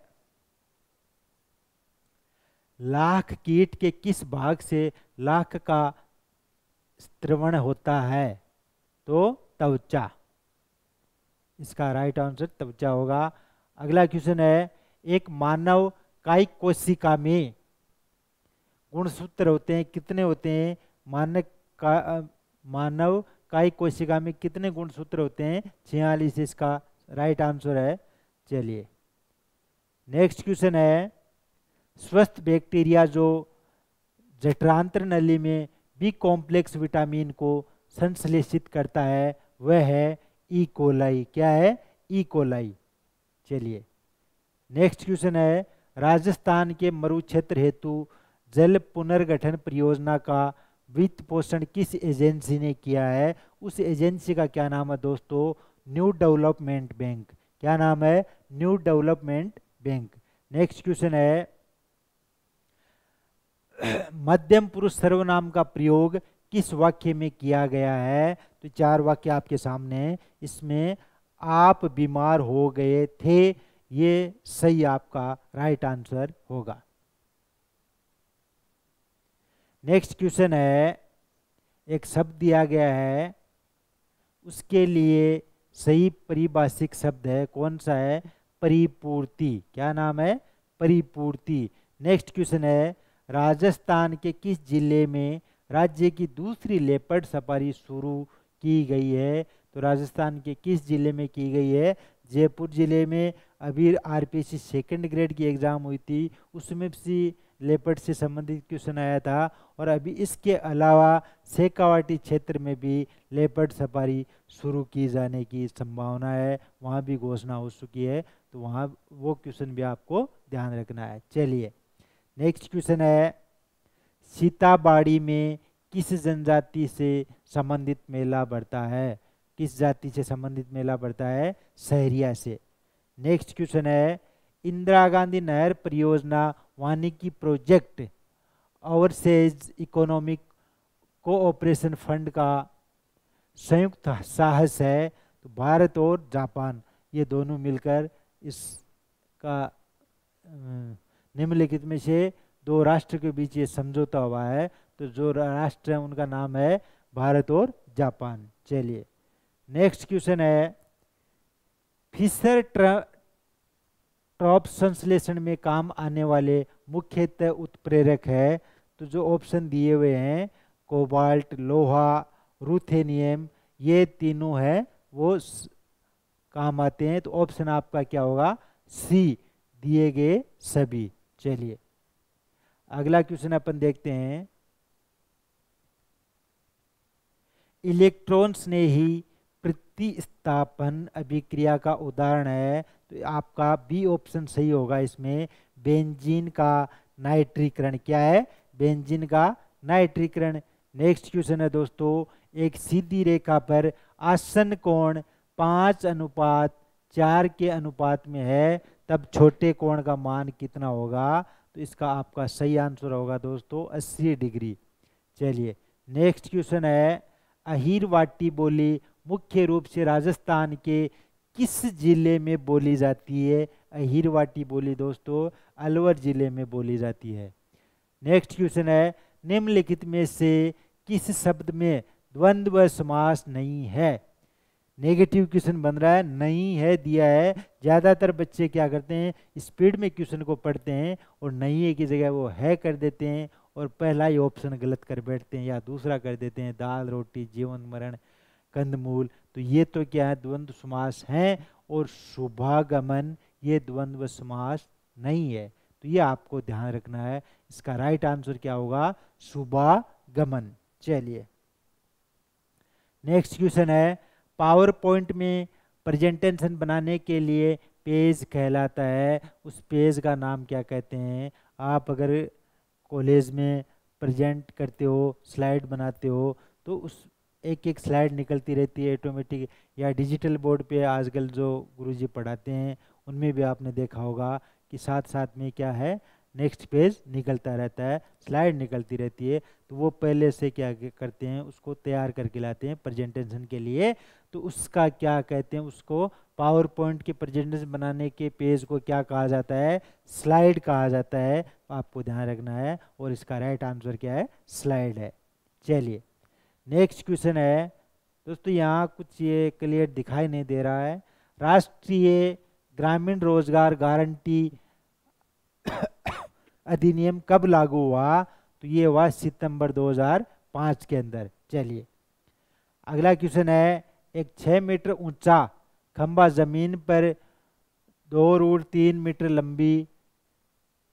लाख कीट के किस भाग से लाख का स्त्रवण होता है तो त्वचा इसका राइट आंसर त्वचा होगा अगला क्वेश्चन है एक मानव काय कोशिका में गुणसूत्र होते हैं कितने होते हैं मानव का मानव काय कोशिका में कितने गुणसूत्र होते हैं छियालीस इसका राइट आंसर है चलिए नेक्स्ट क्वेश्चन है स्वस्थ बैक्टीरिया जो जटरांतर नली में बी कॉम्प्लेक्स विटामिन को संश्लेषित करता है वह है ई e कोलाई क्या है ई e कोलाई चलिए नेक्स्ट क्वेश्चन है राजस्थान के मरु क्षेत्र हेतु जल पुनर्गठन परियोजना का वित्त पोषण किस एजेंसी ने किया है उस एजेंसी का क्या नाम है दोस्तों न्यू डेवलपमेंट बैंक क्या नाम है new development bank next question है मध्यम पुरुष सर्वनाम का प्रयोग किस वाक्य में किया गया है तो चार वाक्य आपके सामने इसमें आप बीमार हो गए थे ये सही आपका राइट आंसर होगा नेक्स्ट क्वेश्चन है एक शब्द दिया गया है उसके लिए सही परिभाषिक शब्द है कौन सा है परिपूर्ति क्या नाम है परिपूर्ति नेक्स्ट क्वेश्चन है राजस्थान के किस जिले में राज्य की दूसरी लेपर्ड सफारी शुरू की गई है तो राजस्थान के किस जिले में की गई है जयपुर ज़िले में अभी आरपीसी सेकंड ग्रेड की एग्ज़ाम हुई थी उसमें भी लेपर्ड से संबंधित क्वेश्चन आया था और अभी इसके अलावा शेखावाटी क्षेत्र में भी लेपर्ड सफारी शुरू की जाने की संभावना है वहाँ भी घोषणा हो चुकी है तो वहाँ वो क्वेश्चन भी आपको ध्यान रखना है चलिए नेक्स्ट क्वेश्चन है सीताबाड़ी में किस जनजाति से संबंधित मेला बढ़ता है किस जाति से संबंधित मेला बढ़ता है सहरिया से नेक्स्ट क्वेश्चन है इंदिरा गांधी नहर परियोजना वानिकी project overseas economic cooperation fund का संयुक्त साहस है तो भारत और जापान ये दोनों मिलकर इसका निम्नलिखित में से दो राष्ट्र के बीच ये समझौता हुआ है तो जो राष्ट्र है उनका नाम है भारत और जापान चलिए नेक्स्ट क्वेश्चन है फिशर ट्रॉप संश्लेषण में काम आने वाले मुख्यतः उत्प्रेरक है तो जो ऑप्शन दिए हुए हैं कोबाल्ट लोहा रूथेनियम ये तीनों है वो काम आते हैं तो ऑप्शन आपका क्या होगा सी दिए गए सभी चलिए अगला क्वेश्चन अपन देखते हैं इलेक्ट्रॉन्स ने ही प्रतिस्थापन अभिक्रिया का उदाहरण है तो आपका बी ऑप्शन सही होगा इसमें बेंजीन का नाइट्रीकरण क्या है बेंजीन का नाइट्रीकरण नेक्स्ट क्वेश्चन है दोस्तों एक सीधी रेखा पर आसन कोण पाँच अनुपात चार के अनुपात में है तब छोटे कोण का मान कितना होगा तो इसका आपका सही आंसर होगा दोस्तों 80 डिग्री चलिए नेक्स्ट क्वेश्चन है अहिरवाटी बोली मुख्य रूप से राजस्थान के किस जिले में बोली जाती है अहिरवाटी बोली दोस्तों अलवर जिले में बोली जाती है नेक्स्ट क्वेश्चन है निम्नलिखित में से किस शब्द में द्वंद्व समास नहीं है नेगेटिव क्वेश्चन बन रहा है नहीं है दिया है ज़्यादातर बच्चे क्या करते हैं स्पीड में क्वेश्चन को पढ़ते हैं और नहीं है की जगह वो है कर देते हैं और पहला ही ऑप्शन गलत कर बैठते हैं या दूसरा कर देते हैं दाल रोटी जीवन मरण कंदमूल तो ये तो क्या है द्वंद्व समास हैं और शुभागमन ये द्वंद्व समास नहीं है तो ये आपको ध्यान रखना है इसका राइट आंसर क्या होगा शुभागमन चलिए नेक्स्ट क्वेश्चन है पावर पॉइंट में प्रेजेंटेशन बनाने के लिए पेज कहलाता है उस पेज का नाम क्या कहते हैं आप अगर कॉलेज में प्रेजेंट करते हो स्लाइड बनाते हो तो उस एक एक स्लाइड निकलती रहती है ऑटोमेटिक या डिजिटल बोर्ड पे आजकल जो गुरुजी पढ़ाते हैं उनमें भी आपने देखा होगा कि साथ साथ में क्या है नेक्स्ट पेज निकलता रहता है स्लाइड निकलती रहती है तो वो पहले से क्या करते हैं उसको तैयार करके लाते हैं प्रेजेंटेशन के लिए तो उसका क्या कहते हैं उसको पावर पॉइंट के प्रेजेंटेशन बनाने के पेज को क्या कहा जाता है स्लाइड कहा जाता है आपको ध्यान रखना है और इसका राइट आंसर क्या है स्लाइड है चलिए नेक्स्ट क्वेश्चन है दोस्तों यहाँ कुछ ये क्लियर दिखाई नहीं दे रहा है राष्ट्रीय ग्रामीण रोजगार गारंटी अधिनियम कब लागू हुआ तो ये हुआ सितंबर 2005 के अंदर चलिए अगला क्वेश्चन है एक 6 मीटर ऊंचा खंबा जमीन पर दो रूट तीन मीटर लंबी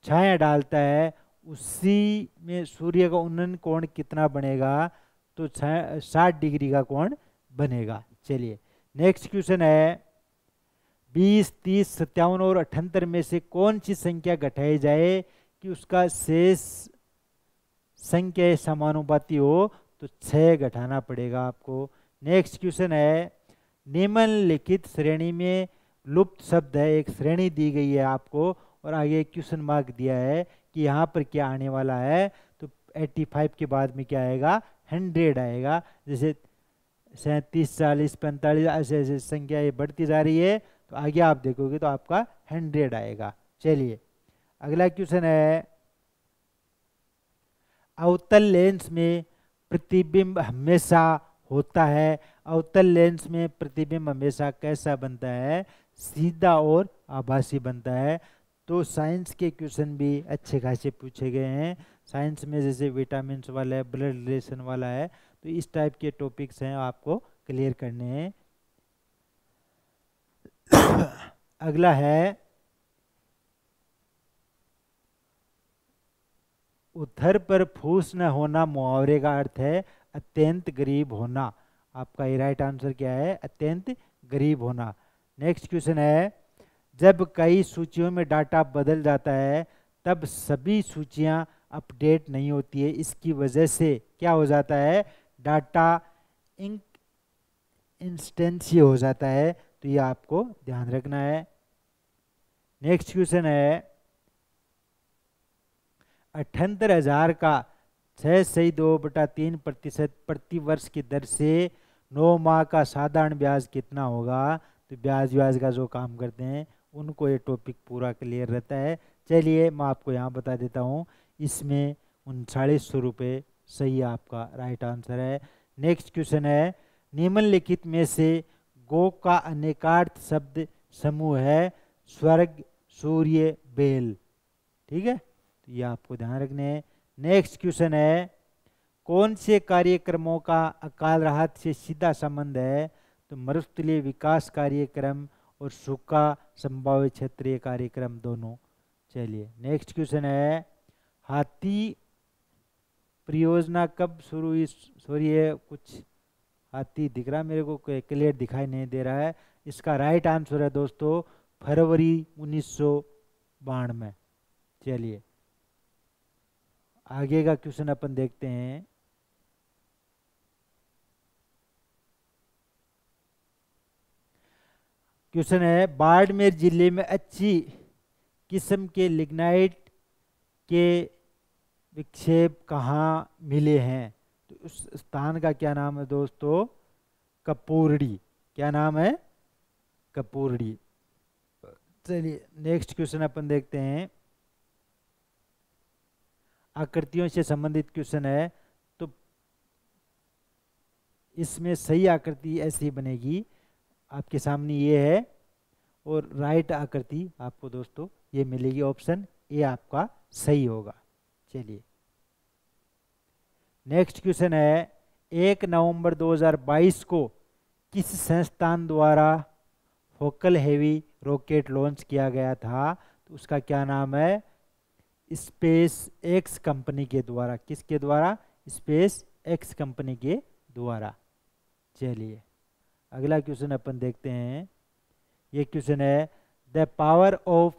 छाया डालता है उसी में सूर्य का उन्नयन कोण कितना बनेगा तो साठ डिग्री का कोण बनेगा चलिए नेक्स्ट क्वेश्चन है बीस तीस सत्तावन और अठहत्तर में से कौन सी संख्या घटाई जाए कि उसका शेष संख्या समानुपाती हो तो छः घटाना पड़ेगा आपको नेक्स्ट क्वेश्चन है निम्नलिखित श्रेणी में लुप्त शब्द है एक श्रेणी दी गई है आपको और आगे एक क्वेश्चन मार्क दिया है कि यहाँ पर क्या आने वाला है तो 85 के बाद में क्या आएगा 100 आएगा जैसे सैंतीस चालीस पैंतालीस ऐसे ऐसे संख्या ये बढ़ती जा रही है तो आगे आप देखोगे तो आपका 100 आएगा चलिए अगला क्वेश्चन है अवतल लेंस में प्रतिबिंब हमेशा होता है अवतल लेंस में प्रतिबिंब हमेशा कैसा बनता है सीधा और आभासी बनता है तो साइंस के क्वेश्चन भी अच्छे खासे पूछे गए हैं साइंस में जैसे विटामिन वाला है ब्लड रिलेशन वाला है तो इस टाइप के टॉपिक्स हैं आपको क्लियर करने हैं अगला है उधर पर फूस न होना मुआवरे का अर्थ है अत्यंत गरीब होना आपका ये राइट आंसर क्या है अत्यंत गरीब होना नेक्स्ट क्वेश्चन है जब कई सूचियों में डाटा बदल जाता है तब सभी सूचियां अपडेट नहीं होती है इसकी वजह से क्या हो जाता है डाटा इंक इंस्टेंसी हो जाता है तो ये आपको ध्यान रखना है नेक्स्ट क्वेश्चन है अठहत्तर हजार का छः सही दो बटा तीन प्रतिशत प्रति वर्ष की दर से नौ माह का साधारण ब्याज कितना होगा तो ब्याज ब्याज का जो काम करते हैं उनको ये टॉपिक पूरा क्लियर रहता है चलिए मैं आपको यहाँ बता देता हूँ इसमें उनचालीस सौ रुपये सही आपका राइट आंसर है नेक्स्ट क्वेश्चन है निम्नलिखित में से गो का अनेकार्थ शब्द समूह है स्वर्ग सूर्य बेल ठीक है तो ये आपको ध्यान रखने है नेक्स्ट क्वेश्चन है कौन से कार्यक्रमों का अकाल राहत से सीधा संबंध है तो मरुस्थलीय विकास कार्यक्रम और सूखा संभावित क्षेत्रीय कार्यक्रम दोनों चलिए नेक्स्ट क्वेश्चन है हाथी परियोजना कब शुरू हुई सॉरी है कुछ हाथी दिख रहा मेरे को क्लियर दिखाई नहीं दे रहा है इसका राइट आंसर है दोस्तों फरवरी उन्नीस बानवे चलिए आगे का क्वेश्चन अपन देखते हैं क्वेश्चन है बाड़मेर जिले में अच्छी किस्म के लिग्नाइट के विक्षेप कहाँ मिले हैं तो उस स्थान का क्या नाम है दोस्तों कपूरड़ी क्या नाम है कपूरड़ी चलिए नेक्स्ट क्वेश्चन अपन देखते हैं आकृतियों से संबंधित क्वेश्चन है तो इसमें सही आकृति ऐसी बनेगी आपके सामने ये है और राइट आकृति आपको दोस्तों ये मिलेगी ऑप्शन ए आपका सही होगा चलिए नेक्स्ट क्वेश्चन है एक नवंबर 2022 को किस संस्थान द्वारा फोकल हेवी रॉकेट लॉन्च किया गया था तो उसका क्या नाम है स्पेस एक्स कंपनी के द्वारा किसके द्वारा स्पेस एक्स कंपनी के द्वारा चलिए अगला क्वेश्चन अपन देखते हैं ये क्वेश्चन है the power of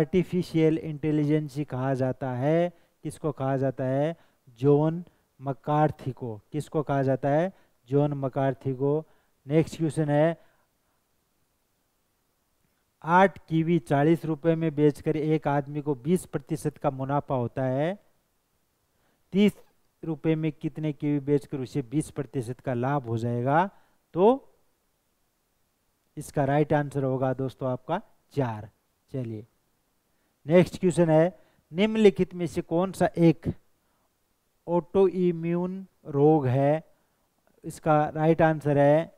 artificial intelligence कहा जाता है किसको कहा जाता है जॉन मकार्थी को किसको कहा जाता है जॉन मकार्थी को नेक्स्ट क्वेश्चन है आठ कीवी चालीस रुपए में बेचकर एक आदमी को बीस प्रतिशत का मुनाफा होता है तीस रुपए में कितने कीवी बेचकर उसे बीस प्रतिशत का लाभ हो जाएगा तो इसका राइट आंसर होगा दोस्तों आपका चार चलिए नेक्स्ट क्वेश्चन है निम्नलिखित में से कौन सा एक ऑटो इम्यून रोग है इसका राइट आंसर है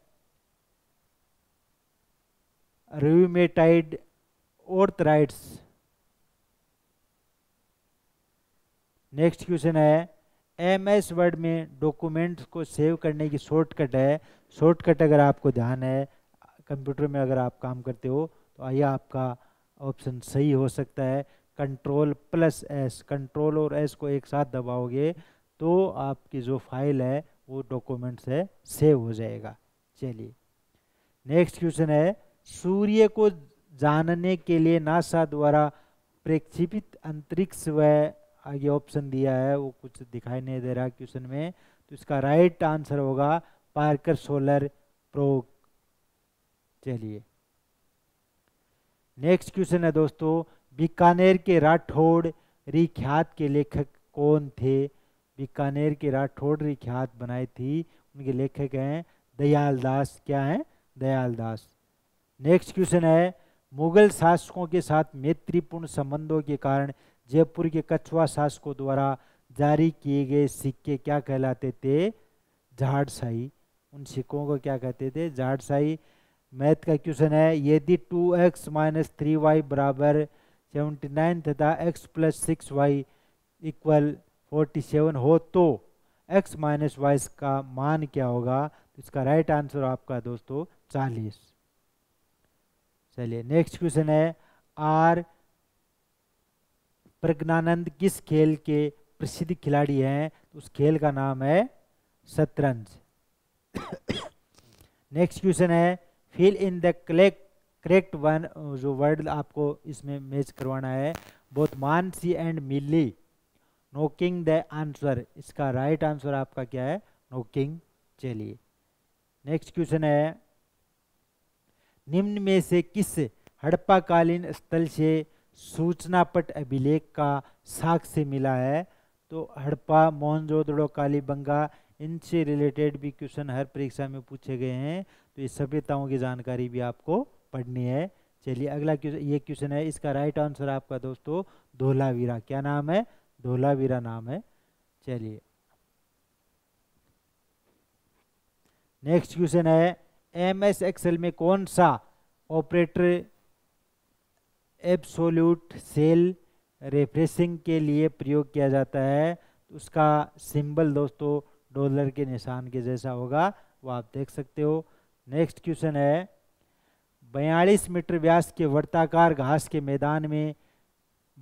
रिव्यूमेटाइड orthritis नेक्स्ट क्वेश्चन है एम एस वर्ड में डॉक्यूमेंट्स को सेव करने की शॉर्टकट है शॉर्टकट अगर आपको ध्यान है कंप्यूटर में अगर आप काम करते हो तो आइए आपका ऑप्शन सही हो सकता है कंट्रोल प्लस एस कंट्रोल और एस को एक साथ दबाओगे तो आपकी जो फाइल है वो डॉक्यूमेंट्स है सेव हो जाएगा चलिए नेक्स्ट क्वेश्चन है सूर्य को जानने के लिए नासा द्वारा प्रेक्षिपित अंतरिक्ष व आगे ऑप्शन दिया है वो कुछ दिखाई नहीं दे रहा क्वेश्चन में तो इसका राइट आंसर होगा पार्कर सोलर प्रो चलिए नेक्स्ट क्वेश्चन है दोस्तों बीकानेर के राठौड़ रिख्यात के लेखक कौन थे बीकानेर के राठौड़ रिख्यात बनाई थी उनके लेखक हैं दयाल दास क्या हैं दयाल दास नेक्स्ट क्वेश्चन है मुगल शासकों के साथ मैत्रीपूर्ण संबंधों के कारण जयपुर के कछुआ शासकों द्वारा जारी किए गए सिक्के क्या कहलाते थे झाड़शाही उन सिक्कों को क्या कहते थे झाड़शाही मैथ का क्वेश्चन है यदि two X minus three Y बराबर सेवेंटी नाइन तथा X plus six Y equal forty seven हो तो एक्स माइनस वाई का मान क्या होगा तो इसका राइट आंसर आपका दोस्तों चालीस चलिए नेक्स्ट क्वेश्चन है आर प्रज्ञानंद किस खेल के प्रसिद्ध खिलाड़ी हैं तो उस खेल का नाम है शतरंज नेक्स्ट क्वेश्चन है fill in the collect correct one जो वर्ड आपको इसमें मैच करवाना है both Mansi and Mili knocking the answer इसका राइट right आंसर आपका क्या है नोकिंग चलिए नेक्स्ट क्वेश्चन है निम्न में से किस हड़प्पाकालीन स्थल से सूचनापट अभिलेख का साक्ष्य मिला है तो हड़प्पा मोहनजोदड़ो कालीबंगा इनसे रिलेटेड भी क्वेश्चन हर परीक्षा में पूछे गए हैं तो ये सभ्यताओं की जानकारी भी आपको पढ़नी है चलिए अगला क्वेश्चन ये क्वेश्चन है इसका राइट आंसर आपका दोस्तों धोलावीरा क्या नाम है धोलावीरा नाम है चलिए नेक्स्ट क्वेश्चन है एम एस एक्सेल में कौन सा ऑपरेटर एब्सोल्यूट सेल रेफ्रेशिंग के लिए प्रयोग किया जाता है तो उसका सिंबल दोस्तों डॉलर के निशान के जैसा होगा वो आप देख सकते हो नेक्स्ट क्वेश्चन है बयालीस मीटर व्यास के वर्ताकार घास के मैदान में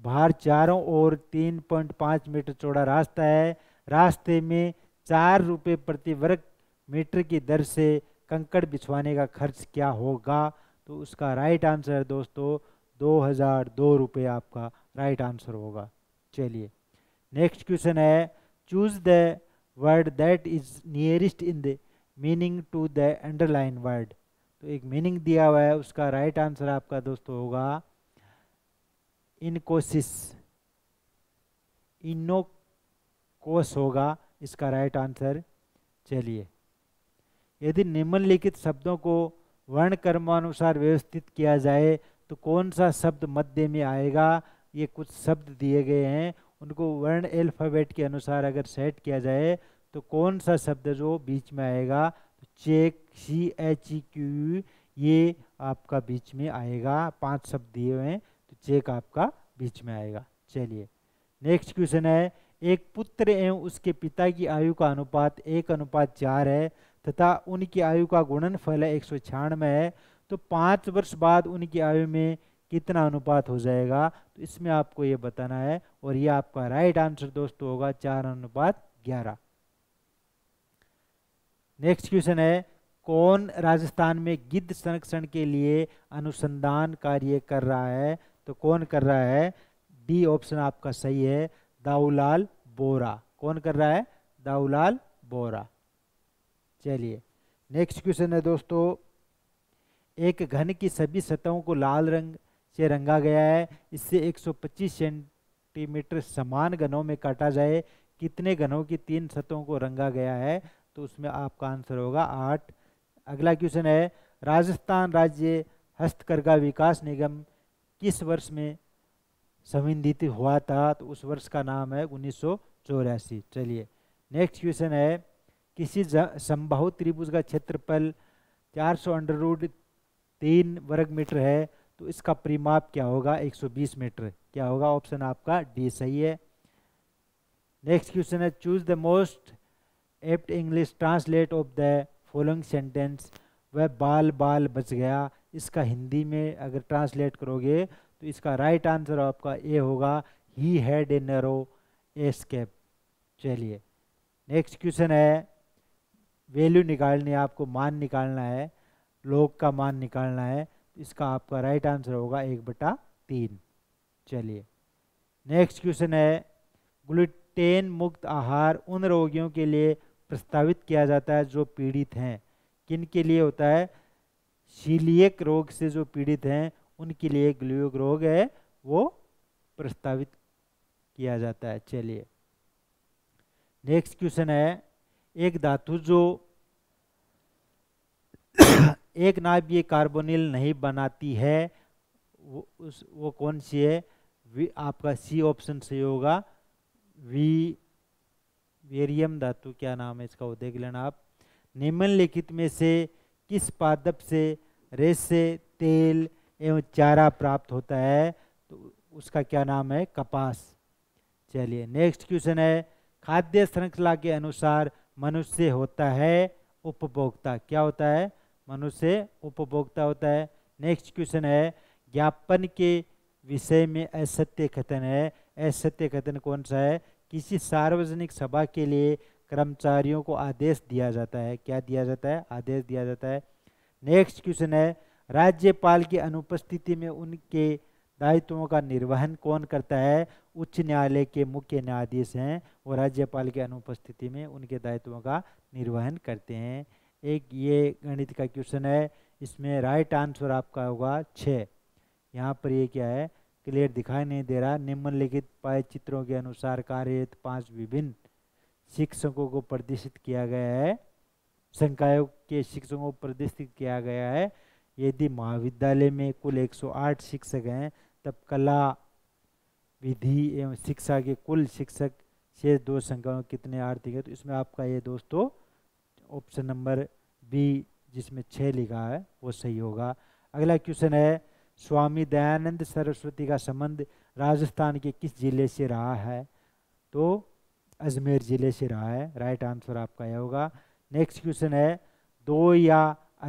बाहर चारों ओर 3.5 मीटर चौड़ा रास्ता है रास्ते में चार रुपये प्रति वर्ग मीटर की दर से कंकड़ बिछवाने का खर्च क्या होगा तो उसका राइट आंसर दोस्तों दो हज़ार दो रुपये आपका राइट आंसर होगा चलिए नेक्स्ट क्वेश्चन है choose the word that is nearest in the meaning to the underline word तो एक मीनिंग दिया हुआ है उसका राइट आंसर आपका दोस्तों होगा इनकोसिस इनोकोस होगा इसका राइट आंसर चलिए यदि निम्नलिखित शब्दों को वर्ण कर्मानुसार व्यवस्थित किया जाए तो कौन सा शब्द मध्य में आएगा ये कुछ शब्द दिए गए हैं उनको वर्ण एल्फ़ाबेट के अनुसार अगर सेट किया जाए तो कौन सा शब्द जो बीच में आएगा तो check C H E Q ये आपका बीच में आएगा पांच शब्द दिए हुए हैं तो चेक आपका बीच में आएगा चलिए नेक्स्ट क्वेश्चन है एक पुत्र एवं उसके पिता की आयु का अनुपात एक अनुपात चार है तथा उनकी आयु का फल है एक सौ छियानवे है तो पाँच वर्ष बाद उनकी आयु में कितना अनुपात हो जाएगा तो इसमें आपको ये बताना है और ये आपका राइट आंसर दोस्तों होगा चार अनुपात ग्यारह नेक्स्ट क्वेश्चन है कौन राजस्थान में गिद्ध संरक्षण के लिए अनुसंधान कार्य कर रहा है तो कौन कर रहा है डी ऑप्शन आपका सही है दाऊलाल बोरा कौन कर रहा है दाऊलाल बोरा चलिए नेक्स्ट क्वेश्चन है दोस्तों एक घन की सभी सतहों को लाल रंग से रंगा गया है इससे 125 सेंटीमीटर समान घनों में काटा जाए कितने घनों की तीन सतहों को रंगा गया है तो उसमें आपका आंसर होगा आठ अगला क्वेश्चन है राजस्थान राज्य हस्तकरघा विकास निगम किस वर्ष में संविधित हुआ था तो उस वर्ष का नाम है उन्नीस चौरासी चलिए नेक्स्ट क्वेश्चन है किसी संभा त्रिभुज का क्षेत्रफल 400 सौ अंडर रूड तीन वर्ग मीटर है तो इसका परिमाप क्या होगा 120 मीटर क्या होगा ऑप्शन आपका डी सही है नेक्स्ट क्वेश्चन है choose the most apt English translate of the following sentence वह बाल बाल बच गया इसका हिंदी में अगर ट्रांसलेट करोगे तो इसका राइट right आंसर आपका ए होगा ही हैड ए नरो एस्केप चलिए नेक्स्ट क्वेश्चन है वैल्यू निकालनी है आपको मान निकालना है लोग का मान निकालना है इसका आपका राइट आंसर होगा एक बटा तीन चलिए नेक्स्ट क्वेश्चन है ग्लूटेन मुक्त आहार उन रोगियों के लिए प्रस्तावित किया जाता है जो पीड़ित हैं किन के लिए होता है शीलियक रोग से जो पीड़ित हैं उनके लिए ग्लूक रोग है वो प्रस्तावित किया जाता है चलिए नेक्स्ट क्वेश्चन है एक धातु जो एक नाभिक कार्बोनिल नहीं बनाती है वो उस वो कौन सी है वी आपका सी ऑप्शन सही होगा वी वेरियम धातु क्या नाम है इसका वो देख लेना आप निम्नलिखित में से किस पादप से रेसे तेल एवं चारा प्राप्त होता है तो उसका क्या नाम है कपास चलिए नेक्स्ट क्वेश्चन है खाद्य श्रृंखला के अनुसार मनुष्य होता है उपभोक्ता क्या होता है मनुष्य उपभोक्ता होता है नेक्स्ट क्वेश्चन है ज्ञापन के विषय में असत्य कथन है असत्य कथन कौन सा है किसी सार्वजनिक सभा के लिए कर्मचारियों को आदेश दिया जाता है क्या दिया जाता है आदेश दिया जाता है नेक्स्ट क्वेश्चन है राज्यपाल की अनुपस्थिति में उनके दायित्वों का निर्वहन कौन करता है उच्च न्यायालय के मुख्य न्यायाधीश हैं वो राज्यपाल के अनुपस्थिति में उनके दायित्वों का निर्वहन करते हैं एक ये गणित का क्वेश्चन है इसमें राइट आंसर आपका होगा छ यहाँ पर ये क्या है क्लियर दिखाई नहीं दे रहा निम्नलिखित पाए चित्रों के अनुसार कार्यरत पांच विभिन्न शिक्षकों को प्रदर्शित किया गया है संकायों के शिक्षकों को प्रदर्शित किया गया है यदि महाविद्यालय में कुल 108 शिक्षक हैं तब कला विधि एवं शिक्षा के कुल शिक्षक शेष दो संख्याओं कितने आर्थिक है तो इसमें आपका ये दोस्तों ऑप्शन नंबर बी जिसमें छः लिखा है वो सही होगा अगला क्वेश्चन है स्वामी दयानंद सरस्वती का संबंध राजस्थान के किस जिले से रहा है तो अजमेर जिले से रहा है राइट आंसर आपका यह होगा नेक्स्ट क्वेश्चन है दो या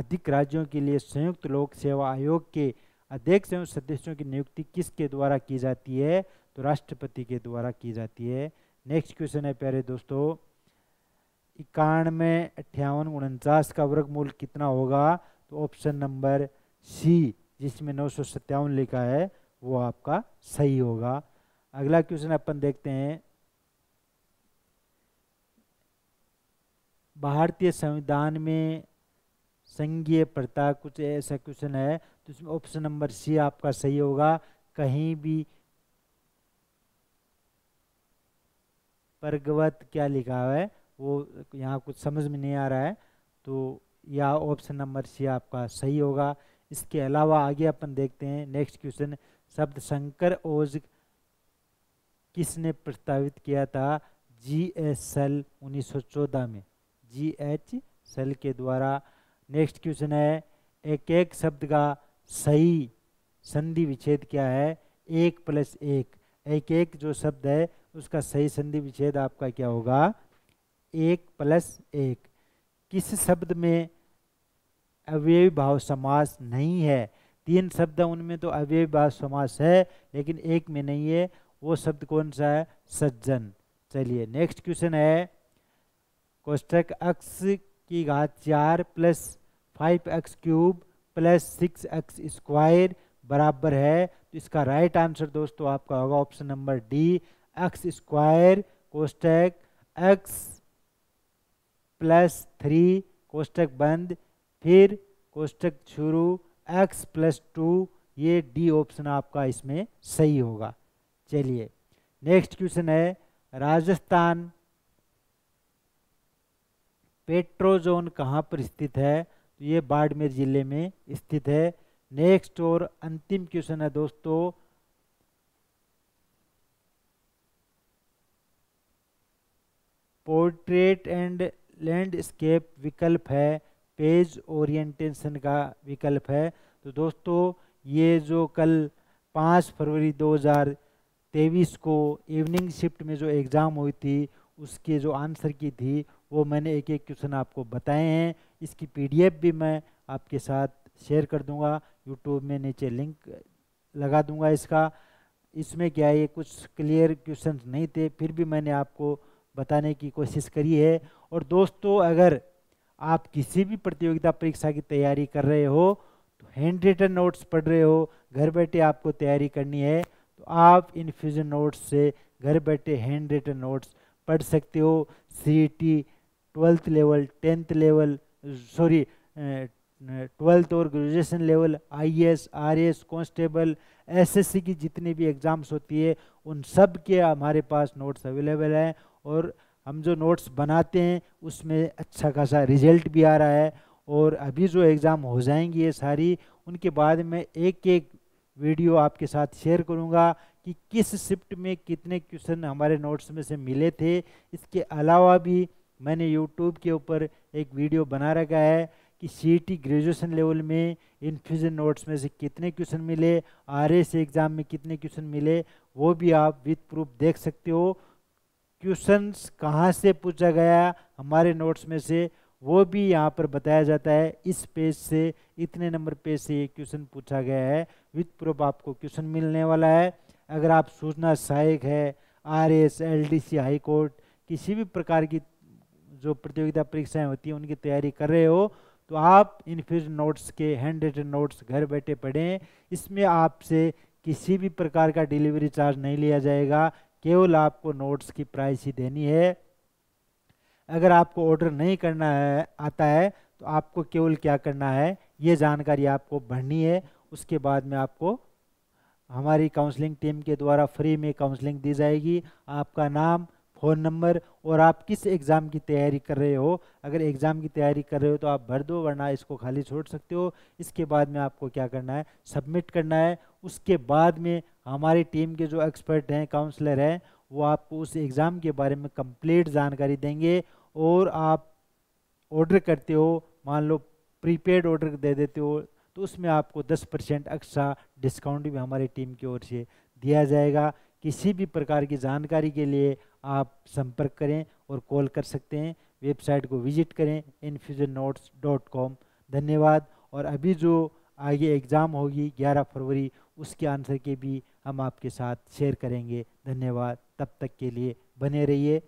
अधिक राज्यों के लिए संयुक्त लोक सेवा आयोग के अध्यक्ष एवं सदस्यों की नियुक्ति किसके द्वारा की जाती है तो राष्ट्रपति के द्वारा की जाती है नेक्स्ट क्वेश्चन है प्यारे दोस्तों इक्यानवे अट्ठावन उनचास का वर्गमूल कितना होगा तो ऑप्शन नंबर सी जिसमें नौ सौ सत्तावन लिखा है वो आपका सही होगा अगला क्वेश्चन अपन देखते हैं भारतीय संविधान में संघीय प्रथा कुछ ऐसा क्वेश्चन है तो इसमें ऑप्शन नंबर सी आपका सही होगा कहीं भी परगवत क्या लिखा हुआ है वो यहाँ कुछ समझ में नहीं आ रहा है तो यह ऑप्शन नंबर सी आपका सही होगा इसके अलावा आगे अपन देखते हैं नेक्स्ट क्वेश्चन शब्द शंकर ओज किसने प्रस्तावित किया था जी एस सेल उन्नीस में जी एच सेल के द्वारा नेक्स्ट क्वेश्चन है एक एक शब्द का सही संधि विच्छेद क्या है एक प्लस एक एक एक जो शब्द है उसका सही संधि विच्छेद आपका क्या होगा एक प्लस एक किस शब्द में अव्ययी भाव समास नहीं है तीन शब्द उनमें तो अव्ययी भाव समास है लेकिन एक में नहीं है वो शब्द कौन सा है सज्जन चलिए नेक्स्ट क्वेश्चन है कोष्टक अक्स की घात चार plus five X cube plus six X square बराबर है तो इसका राइट आंसर दोस्तों आपका होगा option number D X square कोस्टेक एक्स प्लस थ्री कोस्टक बंद फिर कोस्टक शुरू एक्स प्लस टू ये डी ऑप्शन आपका इसमें सही होगा चलिए नेक्स्ट क्वेश्चन है राजस्थान पेट्रोजोन कहाँ पर स्थित है तो ये बाड़मेर ज़िले में स्थित है नेक्स्ट और अंतिम क्वेश्चन है दोस्तों पोर्ट्रेट एंड लैंडस्केप विकल्प है पेज ओरिएंटेशन का विकल्प है तो दोस्तों ये जो कल पाँच फरवरी 2023 को इवनिंग शिफ्ट में जो एग्ज़ाम हुई थी उसके जो आंसर की थी वो मैंने एक एक क्वेश्चन आपको बताए हैं इसकी पीडीएफ भी मैं आपके साथ शेयर कर दूंगा यूट्यूब में नीचे लिंक लगा दूंगा इसका इसमें क्या ये कुछ क्लियर क्वेश्चन नहीं थे फिर भी मैंने आपको बताने की कोशिश करी है और दोस्तों अगर आप किसी भी प्रतियोगिता परीक्षा की तैयारी कर रहे हो तो हैंड रिटन नोट्स पढ़ रहे हो घर बैठे आपको तैयारी करनी है तो आप इन फ्यूजन नोट्स से घर बैठे हैंड रिटन नोट्स पढ़ सकते हो C T twelfth level tenth level sorry twelfth और graduation level IAS RAS constable SSC की जितनी भी एग्ज़ाम्स होती है उन सब के हमारे पास नोट्स अवेलेबल हैं और हम जो नोट्स बनाते हैं उसमें अच्छा खासा रिजल्ट भी आ रहा है और अभी जो एग्ज़ाम हो जाएंगी ये सारी उनके बाद में एक एक वीडियो आपके साथ शेयर करूँगा कि किस शिफ्ट में कितने क्वेश्चन हमारे नोट्स में से मिले थे इसके अलावा भी मैंने यूट्यूब के ऊपर एक वीडियो बना रखा है कि सी टी ग्रेजुएसन लेवल में इन्फ्यूज़न नोट्स में से कितने क्वेश्चन मिले आर एग्ज़ाम में कितने क्वेश्चन मिले वो भी आप विथ प्रूफ देख सकते हो क्वेश्चंस कहाँ से पूछा गया हमारे नोट्स में से वो भी यहाँ पर बताया जाता है इस पेज से इतने नंबर पेज से ये क्वेश्चन पूछा गया है विथ प्रूफ आपको क्वेश्चन मिलने वाला है अगर आप सूचना सहायक है R S L D C high court किसी भी प्रकार की जो प्रतियोगिता परीक्षाएं होती हैं उनकी तैयारी कर रहे हो तो आप इन फिर नोट्स के हैंड रिटन नोट्स घर बैठे पढ़ें इसमें आपसे किसी भी प्रकार का डिलीवरी चार्ज नहीं लिया जाएगा केवल आपको नोट्स की प्राइस ही देनी है अगर आपको ऑर्डर नहीं करना है आता है तो आपको केवल क्या करना है ये जानकारी आपको भरनी है उसके बाद में आपको हमारी काउंसलिंग टीम के द्वारा फ्री में काउंसलिंग दी जाएगी आपका नाम फ़ोन नंबर और आप किस एग्ज़ाम की तैयारी कर रहे हो अगर एग्ज़ाम की तैयारी कर रहे हो तो आप भर दो वरना इसको खाली छोड़ सकते हो इसके बाद में आपको क्या करना है सबमिट करना है उसके बाद में हमारी टीम के जो एक्सपर्ट हैं काउंसलर हैं वो आपको उस एग्ज़ाम के बारे में कंप्लीट जानकारी देंगे और आप ऑर्डर करते हो मान लो प्रीपेड ऑर्डर दे देते हो तो उसमें आपको दस परसेंट एक्स्ट्रा डिस्काउंट भी हमारी टीम की ओर से दिया जाएगा किसी भी प्रकार की जानकारी के लिए आप संपर्क करें और कॉल कर सकते हैं वेबसाइट को विजिट करें इनफ्यूज़न नोट्स डॉट कॉम धन्यवाद और अभी जो आगे एग्ज़ाम होगी 11 फरवरी उसके आंसर के भी हम आपके साथ शेयर करेंगे धन्यवाद तब तक के लिए बने रहिए